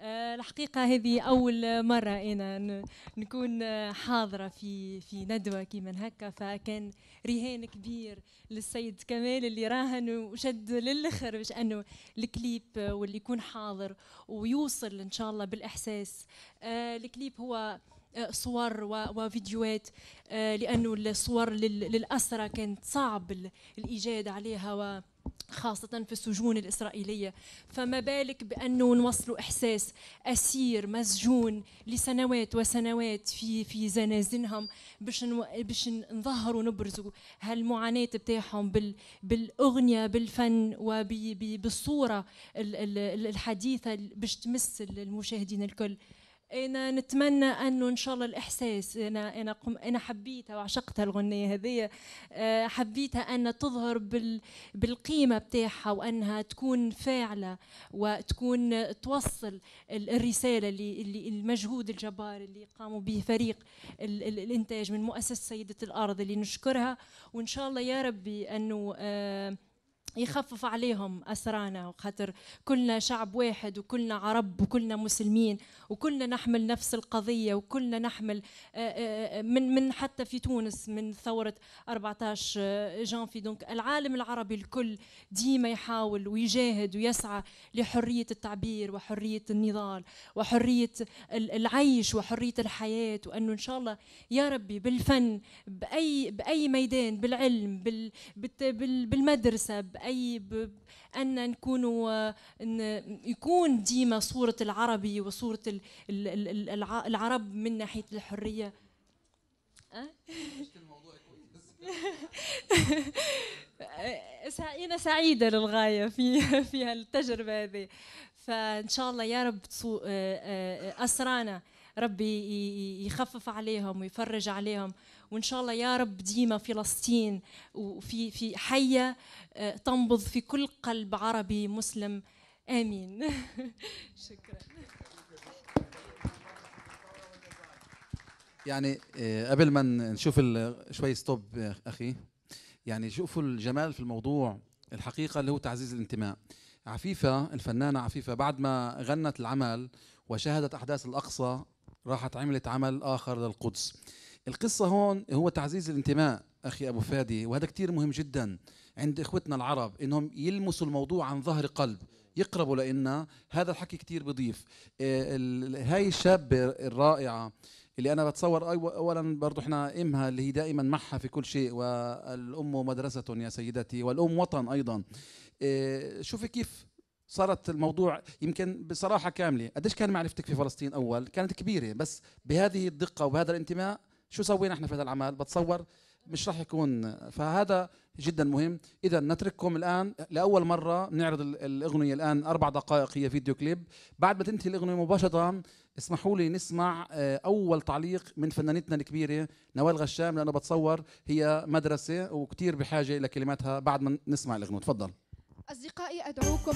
آه، الحقيقه هذه اول مره انا نكون حاضره في في ندوه كيما هكا فكان رهان كبير للسيد كمال اللي راهن وشد للاخر باش انه الكليب واللي يكون حاضر ويوصل ان شاء الله بالاحساس آه، الكليب هو آه، صور وفيديوهات لانه الصور للاسرى كانت صعب الايجاد عليها و خاصة في السجون الإسرائيلية فما بالك بأنه نوصلوا إحساس أسير مسجون لسنوات وسنوات في في زنازنهم باش باش نظهروا ونبرزوا هالمعاناة بتاعهم بال بالأغنية بالفن وبالصورة الحديثة باش تمس المشاهدين الكل انا نتمنى انه ان شاء الله الاحساس انا انا قم انا حبيتها وعشقتها الغنيه هذه آه، حبيتها ان تظهر بال بالقيمه بتاعها وانها تكون فاعله وتكون توصل الرساله اللي, اللي المجهود الجبار اللي قاموا به فريق ال ال الانتاج من مؤسسه سيده الارض اللي نشكرها وان شاء الله يا ربي انه آه، يخفف عليهم أسرانا وخاطر كلنا شعب واحد وكلنا عرب وكلنا مسلمين وكلنا نحمل نفس القضية وكلنا نحمل آه، آه، آه، من من حتى في تونس من ثورة 14 جانفي دونك العالم العربي الكل ديما يحاول ويجاهد ويسعى لحرية التعبير وحرية النضال وحرية العيش وحرية الحياة وأنه إن شاء الله يا ربي بالفن بأي بأي ميدان بالعلم بالمدرسة اي ان نكونوا يكون ديما صوره العربي وصوره العرب من ناحيه الحريه انا أه؟ سعيده للغايه في في هالتجربه هذه فان شاء الله يا رب آه، آه، اسرانا ربي يخفف عليهم ويفرج عليهم وان شاء الله يا رب ديما فلسطين وفي في حيه آه، تنبض في كل قلب عربي مسلم امين شكرا يعني آه، قبل ما نشوف شوي ستوب اخي يعني شوفوا الجمال في الموضوع الحقيقه اللي هو تعزيز الانتماء عفيفه الفنانه عفيفه بعد ما غنت العمل وشاهدت احداث الاقصى راحت عملت عمل اخر للقدس القصة هون هو تعزيز الانتماء أخي أبو فادي وهذا كتير مهم جدا عند إخوتنا العرب إنهم يلمسوا الموضوع عن ظهر قلب يقربوا لنا هذا الحكي كتير بضيف آه، هاي الشابة الرائعة اللي انا بتصور اولا برضو احنا امها اللي هي دائما معها في كل شيء والام مدرسه يا سيدتي والام وطن ايضا آه، شوفي كيف صارت الموضوع يمكن بصراحه كامله قديش كان معرفتك في فلسطين اول كانت كبيره بس بهذه الدقه وبهذا الانتماء شو سوينا احنا في هذا العمل بتصور مش راح يكون فهذا جدا مهم اذا نترككم الان لاول مره نعرض الاغنيه الان اربع دقائق هي فيديو كليب بعد ما تنتهي الاغنيه مباشره اسمحوا لي نسمع آه، اول تعليق من فنانتنا الكبيره نوال غشام لانه بتصور هي مدرسه وكثير بحاجه الى كلماتها بعد ما نسمع الاغنيه تفضل اصدقائي ادعوكم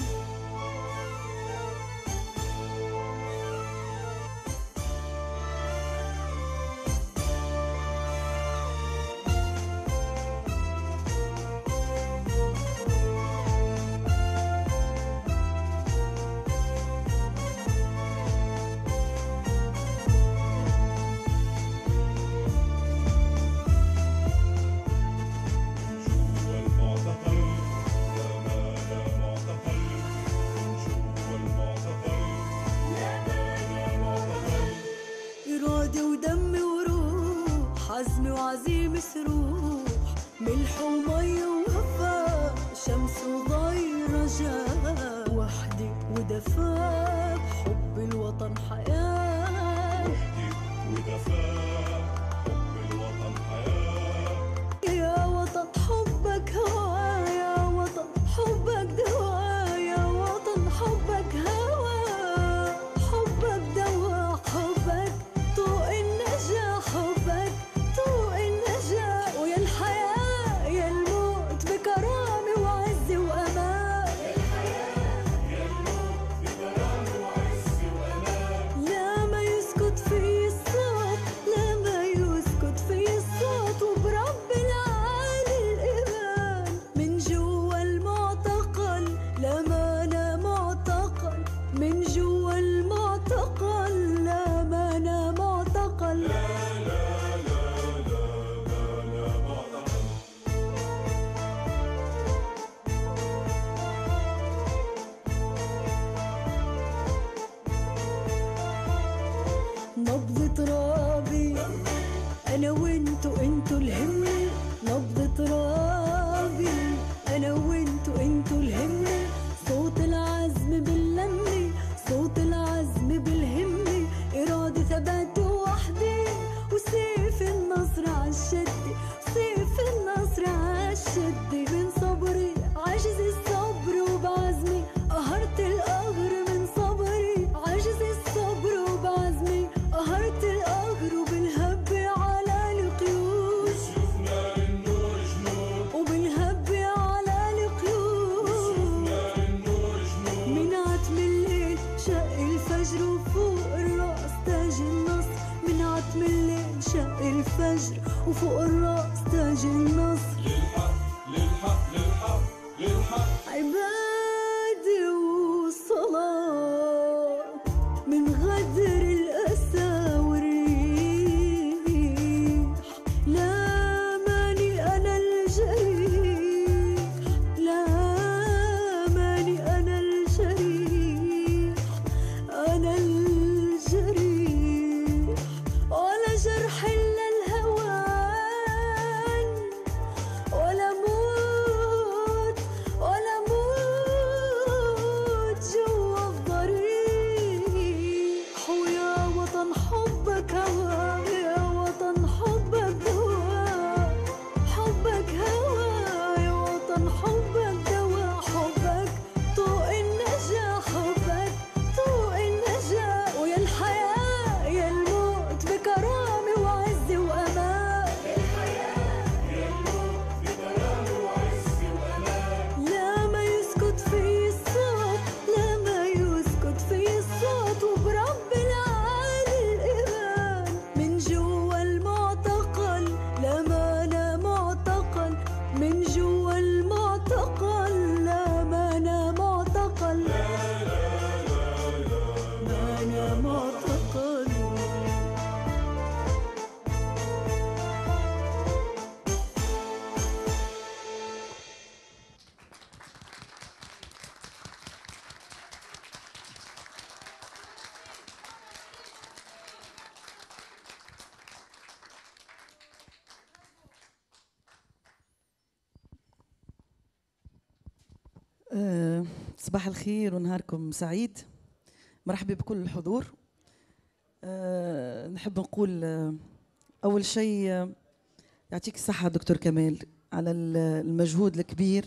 طلعت من العشاء الفجر وفوق الراس تاج النصر الخير ونهاركم سعيد مرحبا بكل الحضور أه نحب نقول آه، أول شيء آه، يعطيك الصحة دكتور كمال على المجهود الكبير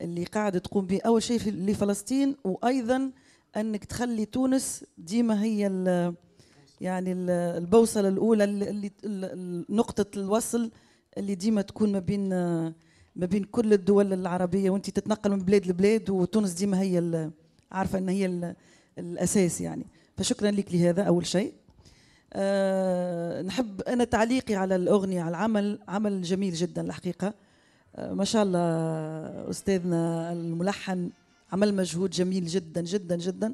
اللي قاعد تقوم به أول شيء لفلسطين وأيضا أنك تخلي تونس ديما هي ال يعني البوصلة الأولى اللي نقطة الوصل اللي ديما تكون ما بين آه، ما بين كل الدول العربيه وانت تتنقل من بلاد لبلاد وتونس ديما هي عارفه ان هي الاساس يعني فشكرا لك لهذا اول شيء أه نحب انا تعليقي على الاغنيه على العمل عمل جميل جدا الحقيقه أه ما شاء الله استاذنا الملحن عمل مجهود جميل جدا جدا جدا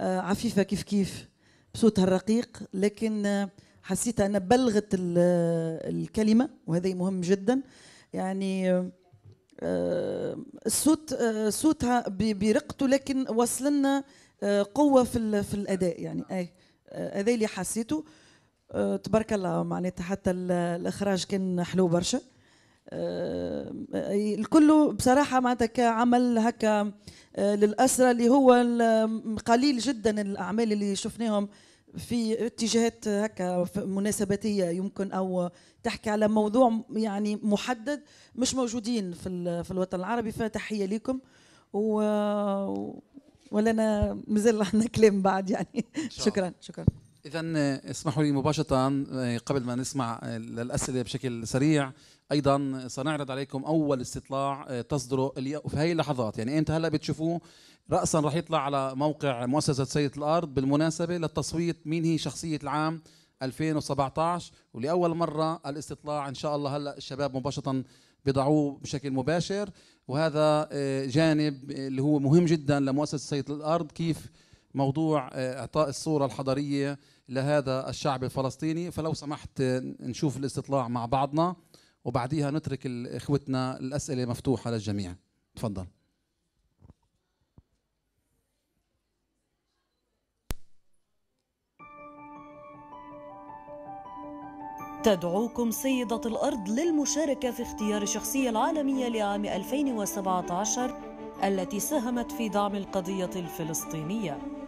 أه عفيفه كيف كيف بصوتها الرقيق لكن آه، حسيت أن بلغت الكلمة وهذا مهم جدا يعني آه، الصوت آه، صوتها برقته لكن وصل لنا آه، قوه في في الاداء يعني اي هذا اللي حسيته تبارك الله معناتها حتى الاخراج كان حلو برشا الكل بصراحه معناتها كعمل هكا للاسره اللي هو قليل جدا الاعمال اللي شفناهم في اتجاهات هكا مناسباتيه يمكن او تحكي على موضوع يعني محدد مش موجودين في في الوطن العربي فتحيه لكم و ولا انا مازال عندنا كلام بعد يعني شكرا شكرا اذا اسمحوا لي مباشره آه، قبل ما نسمع الاسئله بشكل سريع ايضا سنعرض عليكم اول استطلاع آه، تصدره في هي اللحظات يعني انت هلا بتشوفوه راسا راح يطلع على موقع مؤسسه سيد الارض بالمناسبه للتصويت مين هي شخصيه العام 2017 ولاول مره الاستطلاع ان شاء الله هلا الشباب مباشره بيضعوه بشكل مباشر وهذا آه، جانب آه، اللي هو مهم جدا لمؤسسه سيد الارض كيف موضوع اعطاء الصوره الحضاريه لهذا الشعب الفلسطيني فلو سمحت نشوف الاستطلاع مع بعضنا وبعديها نترك اخوتنا الاسئله مفتوحه للجميع تفضل تدعوكم سيدة الأرض للمشاركة في اختيار الشخصية العالمية لعام 2017 التي ساهمت في دعم القضية الفلسطينية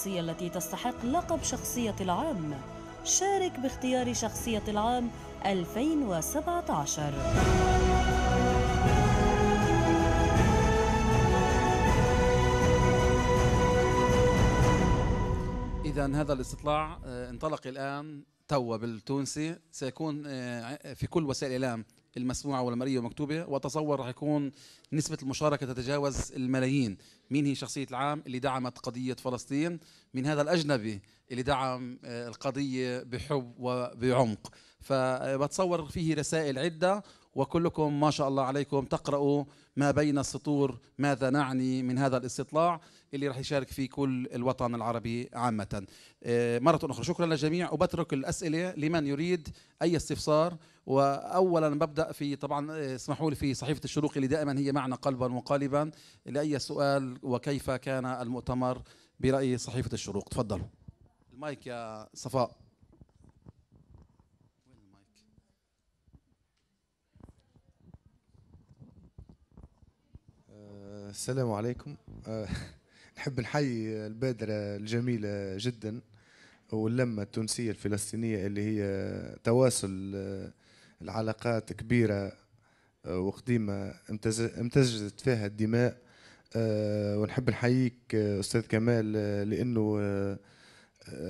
الشخصية التي تستحق لقب شخصية العام شارك باختيار شخصية العام 2017 إذا هذا الاستطلاع آه، انطلق الآن توا بالتونسي سيكون آه، في كل وسائل الإعلام المسموعة والمرئية ومكتوبة وأتصور رح يكون نسبة المشاركة تتجاوز الملايين مين هي شخصية العام اللي دعمت قضية فلسطين من هذا الأجنبي اللي دعم آه، القضية بحب وبعمق فبتصور فيه رسائل عدة وكلكم ما شاء الله عليكم تقرأوا ما بين السطور ماذا نعني من هذا الاستطلاع اللي راح يشارك فيه كل الوطن العربي عامة آه، مرة أخرى شكرا للجميع وبترك الأسئلة لمن يريد أي استفسار وأولا ببدأ في طبعا آه، اسمحوا لي في صحيفة الشروق اللي دائما هي معنا قلبا وقالبا لأي سؤال وكيف كان المؤتمر برأي صحيفة الشروق تفضلوا المايك يا صفاء السلام عليكم آه، نحب نحيي البادرة الجميلة جدا واللمة التونسية الفلسطينية اللي هي تواصل آه، العلاقات كبيرة آه، وقديمة امتزجت فيها الدماء ونحب نحييك أستاذ كمال لأنه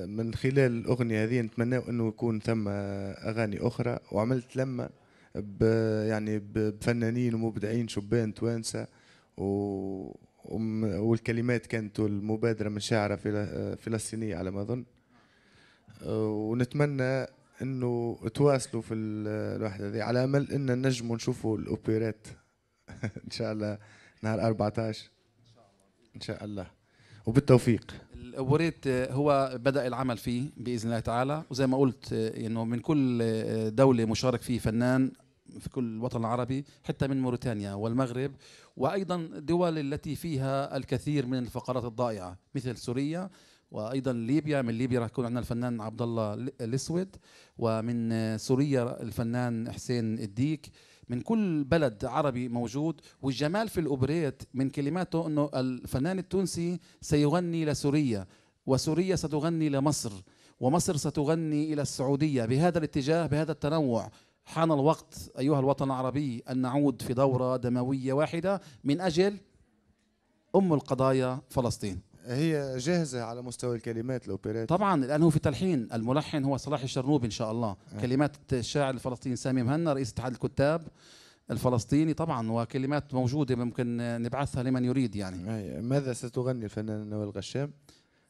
من خلال الأغنية هذه نتمنى أنه يكون ثم أغاني أخرى وعملت لمة يعني بفنانين ومبدعين شبان توانسه و... والكلمات كانت المبادرة من شاعرة فلسطينية على ما أظن ونتمنى انه تواصلوا في الوحده هذه على امل ان نجموا نشوفوا الاوبيرات ان شاء الله نهار 14 ان شاء الله وبالتوفيق الأوبيرات هو بدا العمل فيه باذن الله تعالى وزي ما قلت انه من كل دوله مشارك فيه فنان في كل الوطن العربي حتى من موريتانيا والمغرب وأيضا دول التي فيها الكثير من الفقرات الضائعة مثل سوريا وايضا ليبيا من ليبيا راح يكون عندنا الفنان عبد الله الاسود ومن سوريا الفنان حسين الديك من كل بلد عربي موجود والجمال في الاوبريت من كلماته انه الفنان التونسي سيغني لسوريا وسوريا ستغني لمصر ومصر ستغني الى السعوديه بهذا الاتجاه بهذا التنوع حان الوقت أيها الوطن العربي أن نعود في دورة دموية واحدة من أجل أم القضايا فلسطين هي جاهزة على مستوى الكلمات الأوبيرات طبعا الآن هو في تلحين الملحن هو صلاح الشرنوب إن شاء الله أه. كلمات الشاعر الفلسطيني سامي مهنا رئيس اتحاد الكتاب الفلسطيني طبعا وكلمات موجودة ممكن نبعثها لمن يريد يعني أي. ماذا ستغني الفنان نوال غشام؟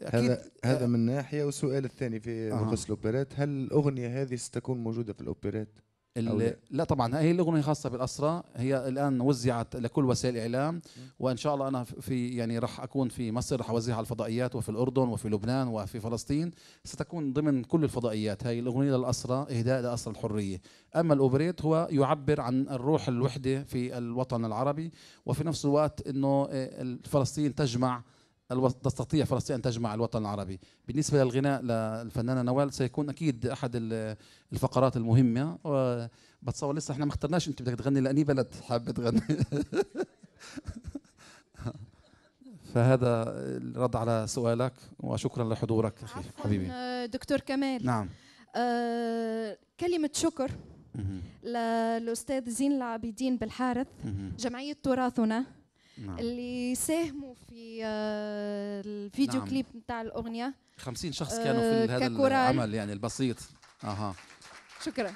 أكيد هذا أه هذا من ناحية والسؤال الثاني في آه. نقص هل الأغنية هذه ستكون موجودة في الأوبيرات؟ لا طبعا هي الاغنيه خاصه بالاسرى هي الان وزعت لكل وسائل الاعلام وان شاء الله انا في يعني راح اكون في مصر راح اوزعها على الفضائيات وفي الاردن وفي لبنان وفي فلسطين ستكون ضمن كل الفضائيات هي الاغنيه للاسرى اهداء لاسرى الحريه اما الاوبريت هو يعبر عن الروح الوحده في الوطن العربي وفي نفس الوقت انه آه، فلسطين تجمع تستطيع فلسطين أن تجمع الوطن العربي بالنسبة للغناء للفنانة نوال سيكون أكيد أحد الفقرات المهمة بتصور لسه احنا ما اخترناش انت بدك تغني لأني بلد حابة تغني فهذا الرد على سؤالك وشكرا لحضورك أخي حبيبي دكتور كمال نعم أه كلمة شكر للأستاذ زين العابدين بالحارث جمعية تراثنا نعم. اللي ساهموا في آه، الفيديو نعم. كليب نتاع الاغنيه 50 شخص آه، كانوا في هذا العمل يعني البسيط اها شكرا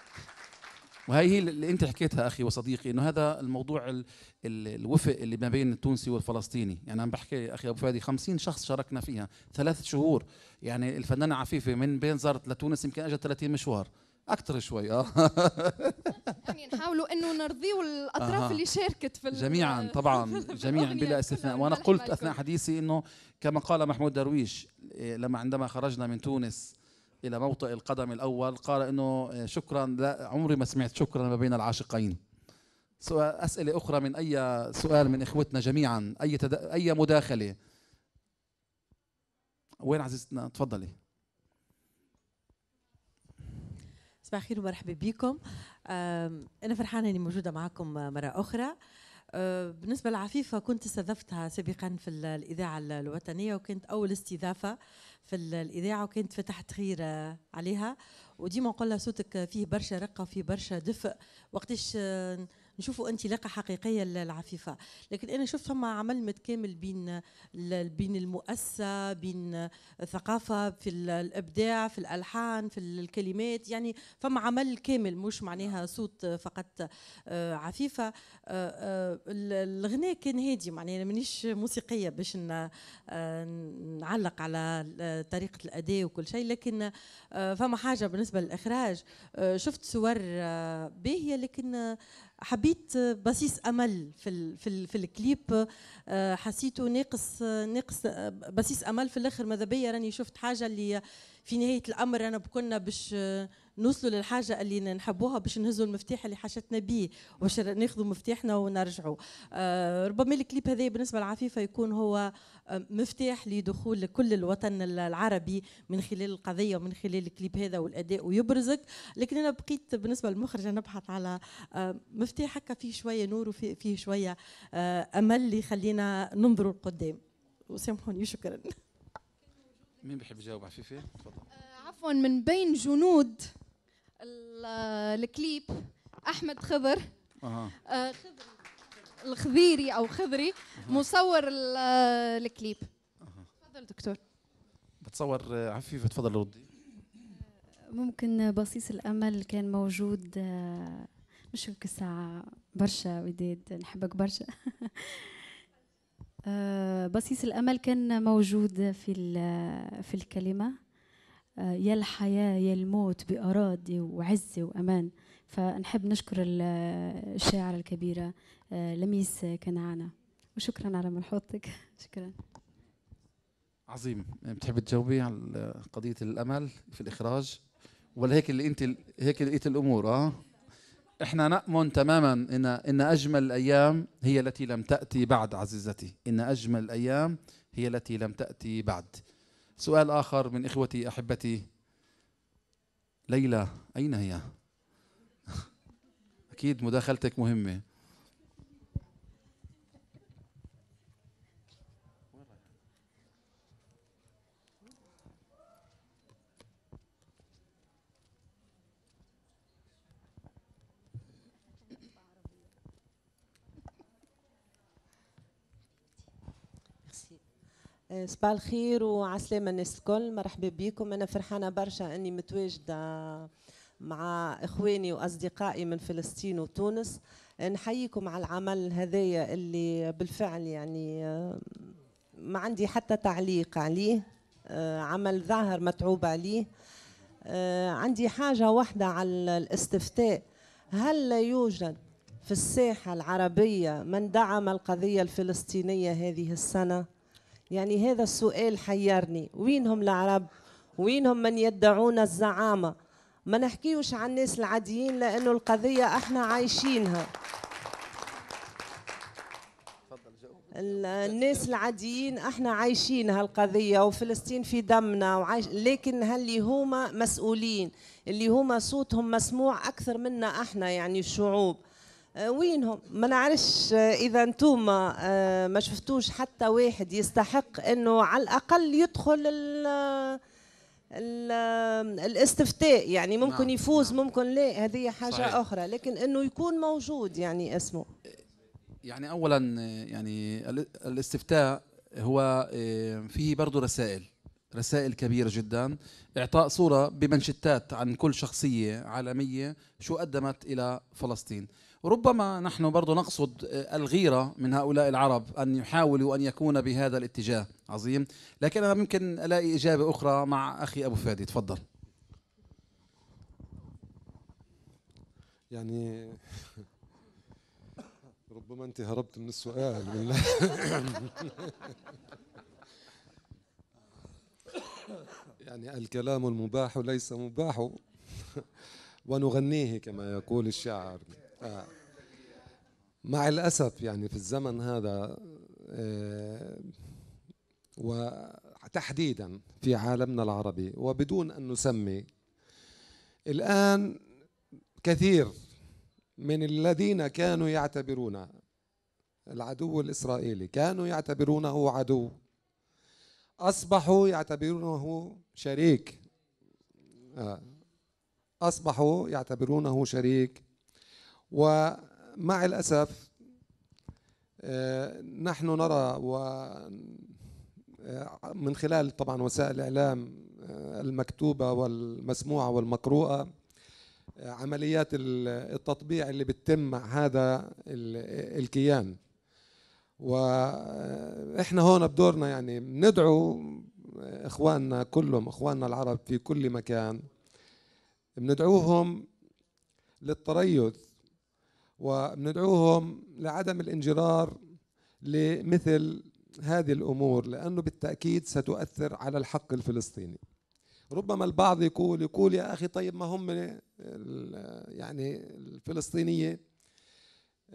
وهي هي اللي انت حكيتها اخي وصديقي انه هذا الموضوع ال الوفق اللي ما بين التونسي والفلسطيني يعني انا بحكي اخي ابو فادي 50 شخص شاركنا فيها ثلاث شهور يعني الفنانه عفيفه من بين زارت لتونس يمكن اجت 30 مشوار اكثر شوي اه يعني نحاولوا انه نرضيوا الاطراف آه. اللي شاركت في جميعا طبعا جميعا بلا استثناء وانا قلت اثناء حديثي انه كما قال محمود درويش إيه، لما عندما خرجنا من تونس الى موطئ القدم الاول قال انه إيه، شكرا لا عمري ما سمعت شكرا ما بين العاشقين سؤال اسئله اخرى من اي سؤال من اخوتنا جميعا اي تد... اي مداخله وين عزيزتنا تفضلي صباح الخير ومرحبا بكم انا فرحانه اني موجوده معكم مره اخرى أه، بالنسبه لعفيفه كنت استضفتها سابقا في الاذاعه الوطنيه وكانت اول استضافه في الاذاعه وكانت فتحت خير أه، عليها وديما نقول لها صوتك فيه برشا رقه وفيه برشا دفء وقتاش أه، نشوفوا انطلاقه حقيقيه للعفيفه لكن انا شفت فما عمل متكامل بين بين المؤسسه بين الثقافه في الابداع في الالحان في الكلمات يعني فما عمل كامل مش معناها صوت فقط آه، عفيفه آه، آه، الغناء كان هادي معناها مانيش موسيقيه باش نعلق على طريقه الاداء وكل شيء لكن فما حاجه بالنسبه للاخراج شفت صور باهيه لكن حبيت بصيص امل في في, في الكليب آه، حسيته ناقص آه، ناقص آه، بصيص امل في الاخر ماذا بيا راني شفت حاجه اللي في نهايه الامر انا بكنا باش نوصلوا للحاجه اللي نحبوها باش نهزوا المفتاح اللي حاجتنا بيه باش ناخذوا مفتاحنا ونرجعوا آه، ربما الكليب هذا بالنسبه لعفيفه يكون هو آه، مفتاح لدخول كل الوطن العربي من خلال القضيه ومن خلال الكليب هذا والاداء ويبرزك لكن انا بقيت بالنسبه للمخرجه نبحث على آه، مفتاح هكا فيه شويه نور وفيه شويه امل اللي يخلينا ننظروا لقدام وسامحوني شكرا مين بيحب يجاوب عفيفه تفضل عفوا من بين جنود الكليب احمد خضر آه، الخضيري او خضري مصور الكليب تفضل دكتور بتصور عفيفه تفضل ردي ممكن بصيص الامل كان موجود آه، مش هيك الساعة برشا وداد نحبك برشا آه، بصيص الامل كان موجود في في الكلمه يا الحياة يا الموت بأراضي وعز وأمان فنحب نشكر الشاعرة الكبيرة آه، لميس كنعانة وشكرا على ملحوظتك شكرا عظيم بتحبي تجاوبي على قضية الأمل في الإخراج ولا هيك اللي أنت هيك لقيت الأمور آه احنا نأمن تماما ان ان اجمل الايام هي التي لم تاتي بعد عزيزتي ان اجمل الايام هي التي لم تاتي بعد سؤال آخر من إخوتي أحبتي ليلى أين هي؟ أكيد مداخلتك مهمة صباح الخير وعسلامة الناس الكل مرحبا بكم أنا فرحانة برشا أني متواجدة مع إخواني وأصدقائي من فلسطين وتونس نحييكم على العمل هذايا اللي بالفعل يعني آه، ما عندي حتى تعليق عليه آه، عمل ظاهر متعوب عليه آه، عندي حاجة واحدة على الاستفتاء هل لا يوجد في الساحة العربية من دعم القضية الفلسطينية هذه السنة؟ يعني هذا السؤال حيرني وينهم العرب وينهم من يدعون الزعامة ما نحكيوش عن الناس العاديين لأنه القضية احنا عايشينها الناس العاديين احنا عايشين هالقضية وفلسطين في دمنا وعايش لكن هاللي هما مسؤولين اللي هما صوتهم مسموع أكثر منا احنا يعني الشعوب وينهم ما نعرفش اذا انتم آه، ما شفتوش حتى واحد يستحق انه على الاقل يدخل ال الـ الاستفتاء يعني ممكن نعم، يفوز نعم. ممكن لا هذه حاجه صحيح. اخرى لكن انه يكون موجود يعني اسمه يعني اولا يعني الاستفتاء هو آه، فيه برضه رسائل رسائل كبيره جدا اعطاء صوره بمنشتات عن كل شخصيه عالميه شو قدمت الى فلسطين ربما نحن برضو نقصد آه، الغيرة من هؤلاء العرب أن يحاولوا أن يكون بهذا الاتجاه عظيم لكن أنا ممكن ألاقي إجابة أخرى مع أخي أبو فادي تفضل يعني ربما أنت هربت من السؤال بالله يعني الكلام المباح ليس مباح ونغنيه كما يقول الشاعر آه. مع الأسف يعني في الزمن هذا آه، وتحديدا في عالمنا العربي وبدون أن نسمي الآن كثير من الذين كانوا يعتبرون العدو الإسرائيلي كانوا يعتبرونه عدو أصبحوا يعتبرونه شريك آه، أصبحوا يعتبرونه شريك ومع الأسف آه، نحن نرى و آه، من خلال طبعا وسائل الإعلام آه، المكتوبة والمسموعة والمقروءة عمليات التطبيع اللي بتتم مع هذا الكيان واحنا هون بدورنا يعني بندعو اخواننا كلهم اخواننا العرب في كل مكان بندعوهم للتريث وبندعوهم لعدم الانجرار لمثل هذه الامور لانه بالتاكيد ستؤثر على الحق الفلسطيني ربما البعض يقول يقول يا اخي طيب ما هم يعني الفلسطينيه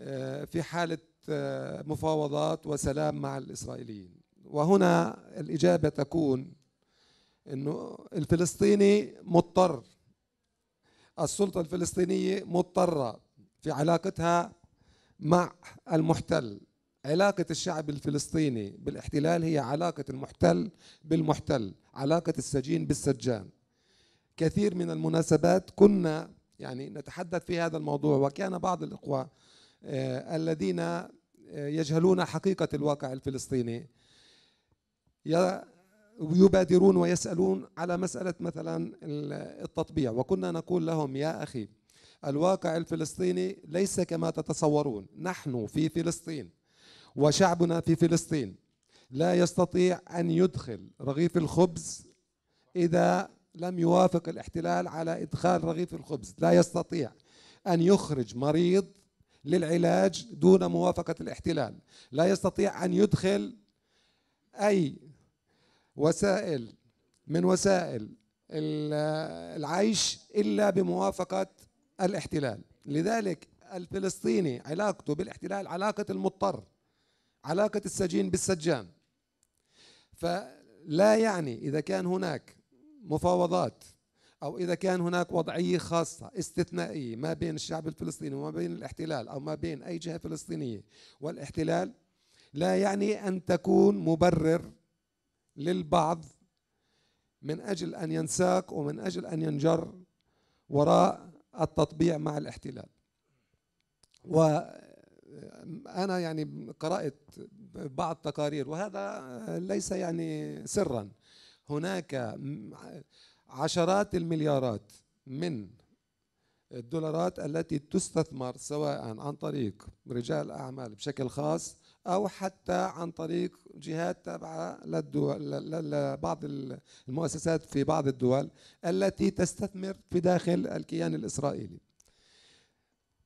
آه، في حاله آه، مفاوضات وسلام مع الاسرائيليين وهنا الاجابه تكون انه الفلسطيني مضطر السلطه الفلسطينيه مضطره في علاقتها مع المحتل علاقة الشعب الفلسطيني بالاحتلال هي علاقة المحتل بالمحتل علاقة السجين بالسجان كثير من المناسبات كنا يعني نتحدث في هذا الموضوع وكان بعض الإخوة آه، الذين آه، يجهلون حقيقة الواقع الفلسطيني يبادرون ويسألون على مسألة مثلا التطبيع وكنا نقول لهم يا أخي الواقع الفلسطيني ليس كما تتصورون نحن في فلسطين وشعبنا في فلسطين لا يستطيع أن يدخل رغيف الخبز إذا لم يوافق الاحتلال على إدخال رغيف الخبز لا يستطيع أن يخرج مريض للعلاج دون موافقة الاحتلال لا يستطيع أن يدخل أي وسائل من وسائل العيش إلا بموافقة الاحتلال لذلك الفلسطيني علاقته بالاحتلال علاقة المضطر علاقة السجين بالسجان فلا يعني إذا كان هناك مفاوضات أو إذا كان هناك وضعية خاصة استثنائية ما بين الشعب الفلسطيني وما بين الاحتلال أو ما بين أي جهة فلسطينية والاحتلال لا يعني أن تكون مبرر للبعض من أجل أن ينساق ومن أجل أن ينجر وراء التطبيع مع الاحتلال وأنا آه، يعني قرأت بعض تقارير وهذا آه، ليس يعني سرا هناك عشرات المليارات من الدولارات التي تستثمر سواء عن طريق رجال أعمال بشكل خاص أو حتى عن طريق جهات تابعة للدول لبعض المؤسسات في بعض الدول التي تستثمر في داخل الكيان الإسرائيلي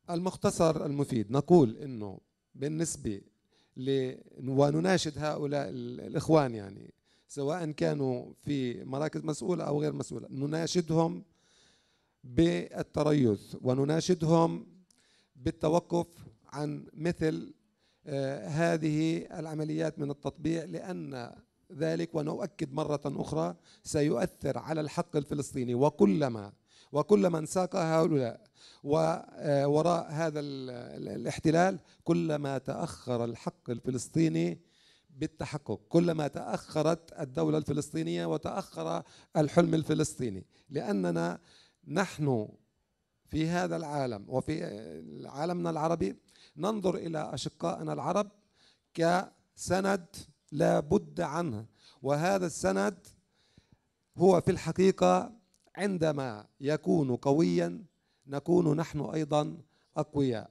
المختصر المفيد نقول أنه بالنسبة ل... ونناشد هؤلاء الإخوان يعني سواء كانوا في مراكز مسؤولة أو غير مسؤولة نناشدهم بالتريث ونناشدهم بالتوقف عن مثل آه، هذه العمليات من التطبيع لأن ذلك ونؤكد مرة أخرى سيؤثر على الحق الفلسطيني وكلما وكل من ساق هؤلاء ووراء آه، هذا الاحتلال كلما تأخر الحق الفلسطيني بالتحقق كلما تأخرت الدولة الفلسطينية وتأخر الحلم الفلسطيني لأننا نحن في هذا العالم وفي آه، عالمنا العربي ننظر إلى أشقائنا العرب كسند لا بد عنه وهذا السند هو في الحقيقة عندما يكون قويا نكون نحن أيضا أقوياء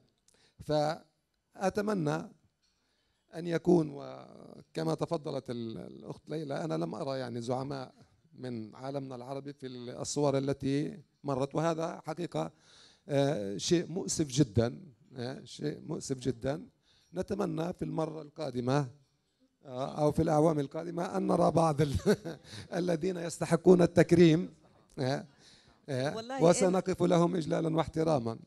فأتمنى أن يكون وكما تفضلت الأخت ليلى أنا لم أرى يعني زعماء من عالمنا العربي في الصور التي مرت وهذا حقيقة آه، شيء مؤسف جدا إيه، شيء مؤسف جدا نتمنى في المرة القادمة آه، أو في الأعوام القادمة أن نرى بعض الذين يستحقون التكريم إيه، إيه، وسنقف لهم إجلالا واحتراما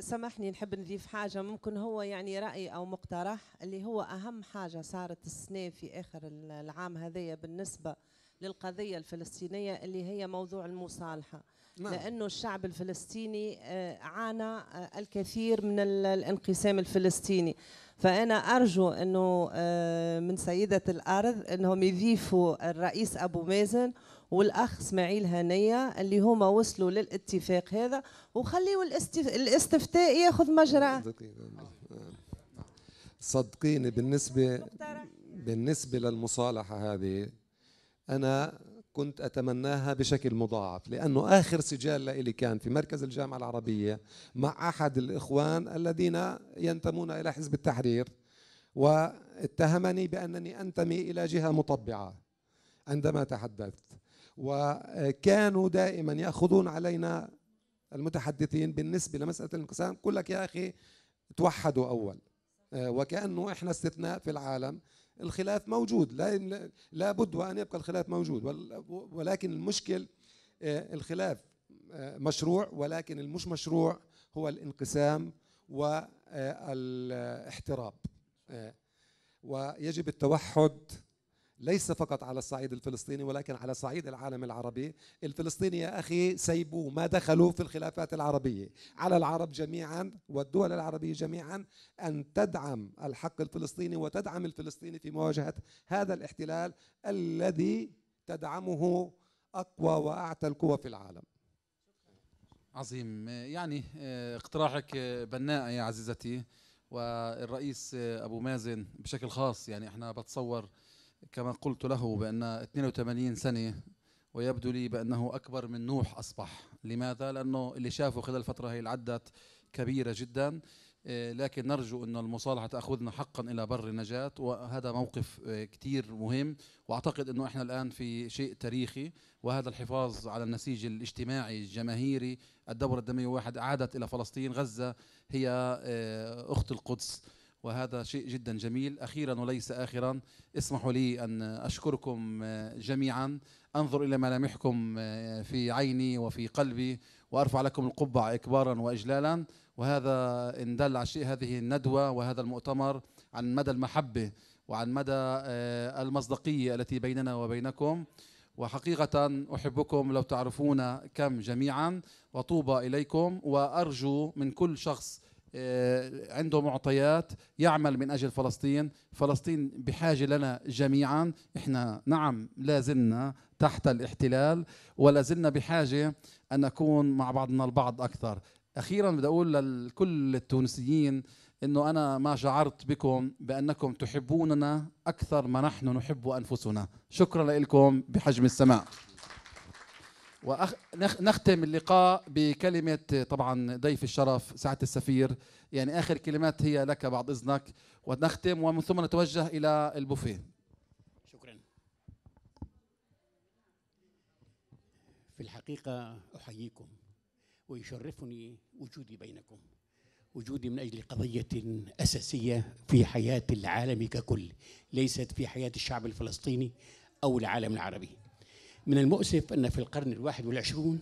سامحني نحب نضيف حاجة ممكن هو يعني رأي أو مقترح اللي هو أهم حاجة صارت السنة في آخر العام هذايا بالنسبة للقضية الفلسطينية اللي هي موضوع المصالحة نعم. لأنه الشعب الفلسطيني آه، عانى آه، الكثير من الانقسام الفلسطيني فأنا أرجو أنه آه، من سيدة الأرض أنهم يضيفوا الرئيس أبو مازن والاخ اسماعيل هنيه اللي هما وصلوا للاتفاق هذا وخليوا الاستفتاء ياخذ مجراه صدقيني بالنسبه بالنسبه للمصالحه هذه انا كنت أتمناها بشكل مضاعف لأنه آخر سجال لي كان في مركز الجامعة العربية مع أحد الإخوان الذين ينتمون إلى حزب التحرير واتهمني بأنني أنتمي إلى جهة مطبعة عندما تحدثت وكانوا دائما يأخذون علينا المتحدثين بالنسبة لمسألة الانقسام كلك يا أخي توحدوا أول آه، وكأنه إحنا استثناء في العالم الخلاف موجود لا لابد وان يبقى الخلاف موجود ولكن المشكل آه، الخلاف آه، مشروع ولكن المش مشروع هو الانقسام والاحتراب آه، ويجب التوحد ليس فقط على الصعيد الفلسطيني ولكن على صعيد العالم العربي الفلسطيني يا أخي سيبوا ما دخلوا في الخلافات العربية على العرب جميعا والدول العربية جميعا أن تدعم الحق الفلسطيني وتدعم الفلسطيني في مواجهة هذا الاحتلال الذي تدعمه أقوى وأعتى القوى في العالم عظيم يعني آه، اقتراحك آه، بناء يا عزيزتي والرئيس آه، أبو مازن بشكل خاص يعني احنا بتصور كما قلت له بأن 82 سنة ويبدو لي بأنه أكبر من نوح أصبح لماذا؟ لأنه اللي شافه خلال الفترة هي العدت كبيرة جدا آه، لكن نرجو أن المصالحة تأخذنا حقا إلى بر النجاة وهذا موقف آه، كتير مهم وأعتقد أنه إحنا الآن في شيء تاريخي وهذا الحفاظ على النسيج الاجتماعي الجماهيري الدورة الدموية واحد عادت إلى فلسطين غزة هي آه، أخت القدس وهذا شيء جدا جميل اخيرا وليس اخرا اسمحوا لي ان اشكركم جميعا انظر الى ملامحكم في عيني وفي قلبي وارفع لكم القبعه اكبارا واجلالا وهذا ان دل على شيء هذه الندوه وهذا المؤتمر عن مدى المحبه وعن مدى آه، المصداقيه التي بيننا وبينكم وحقيقة أحبكم لو تعرفون كم جميعا وطوبى إليكم وأرجو من كل شخص آه، عنده معطيات يعمل من اجل فلسطين، فلسطين بحاجه لنا جميعا، احنا نعم لا زلنا تحت الاحتلال ولا زلنا بحاجه ان نكون مع بعضنا البعض اكثر. اخيرا بدي اقول لكل التونسيين انه انا ما شعرت بكم بانكم تحبوننا اكثر ما نحن نحب انفسنا، شكرا لكم بحجم السماء. ونختم اللقاء بكلمة طبعا ضيف الشرف سعة السفير يعني آخر كلمات هي لك بعد إذنك ونختم ومن ثم نتوجه إلى البوفيه شكرا في الحقيقة أحييكم ويشرفني وجودي بينكم وجودي من أجل قضية أساسية في حياة العالم ككل ليست في حياة الشعب الفلسطيني أو العالم العربي من المؤسف أن في القرن الواحد والعشرون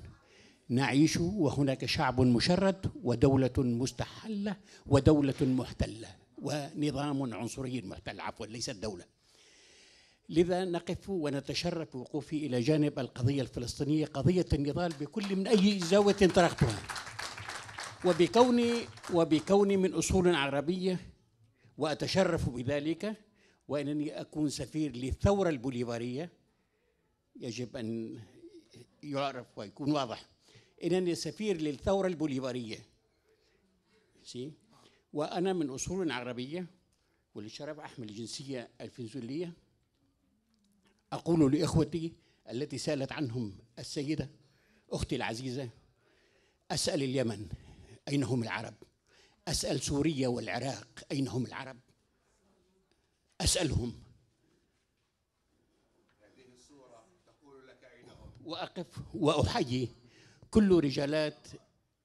نعيش وهناك شعب مشرد ودولة مستحلة ودولة محتلة ونظام عنصري محتل عفوا ليست دولة لذا نقف ونتشرف وقوفي إلى جانب القضية الفلسطينية قضية النضال بكل من أي زاوية طرقتها وبكوني وبكوني من أصول عربية وأتشرف بذلك وأنني أكون سفير للثورة البوليفارية يجب أن يعرف ويكون واضح إنني سفير للثورة البوليفارية سي وأنا من أصول عربية وللشرف أحمل الجنسية الفنزويلية أقول لإخوتي التي سألت عنهم السيدة أختي العزيزة أسأل اليمن أين هم العرب أسأل سوريا والعراق أين هم العرب أسألهم واقف واحيي كل رجالات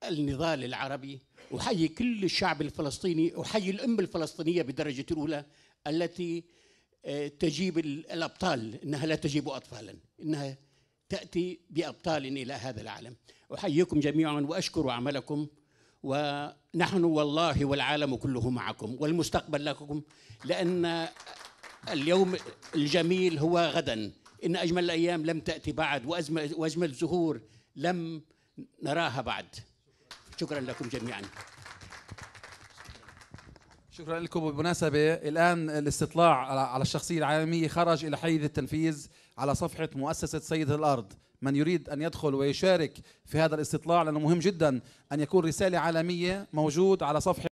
النضال العربي احيي كل الشعب الفلسطيني احيي الام الفلسطينيه بالدرجه الاولى التي آه، تجيب الابطال انها لا تجيب اطفالا انها تاتي بابطال الى هذا العالم احييكم جميعا واشكر عملكم ونحن والله والعالم كله معكم والمستقبل لكم لان اليوم الجميل هو غدا إن أجمل الأيام لم تأتي بعد وأجمل, وأجمل الزهور لم نراها بعد شكرا لكم جميعا شكرا لكم بالمناسبة الآن الاستطلاع على الشخصية العالمية خرج إلى حيز التنفيذ على صفحة مؤسسة سيد الأرض من يريد أن يدخل ويشارك في هذا الاستطلاع لأنه مهم جدا أن يكون رسالة عالمية موجود على صفحة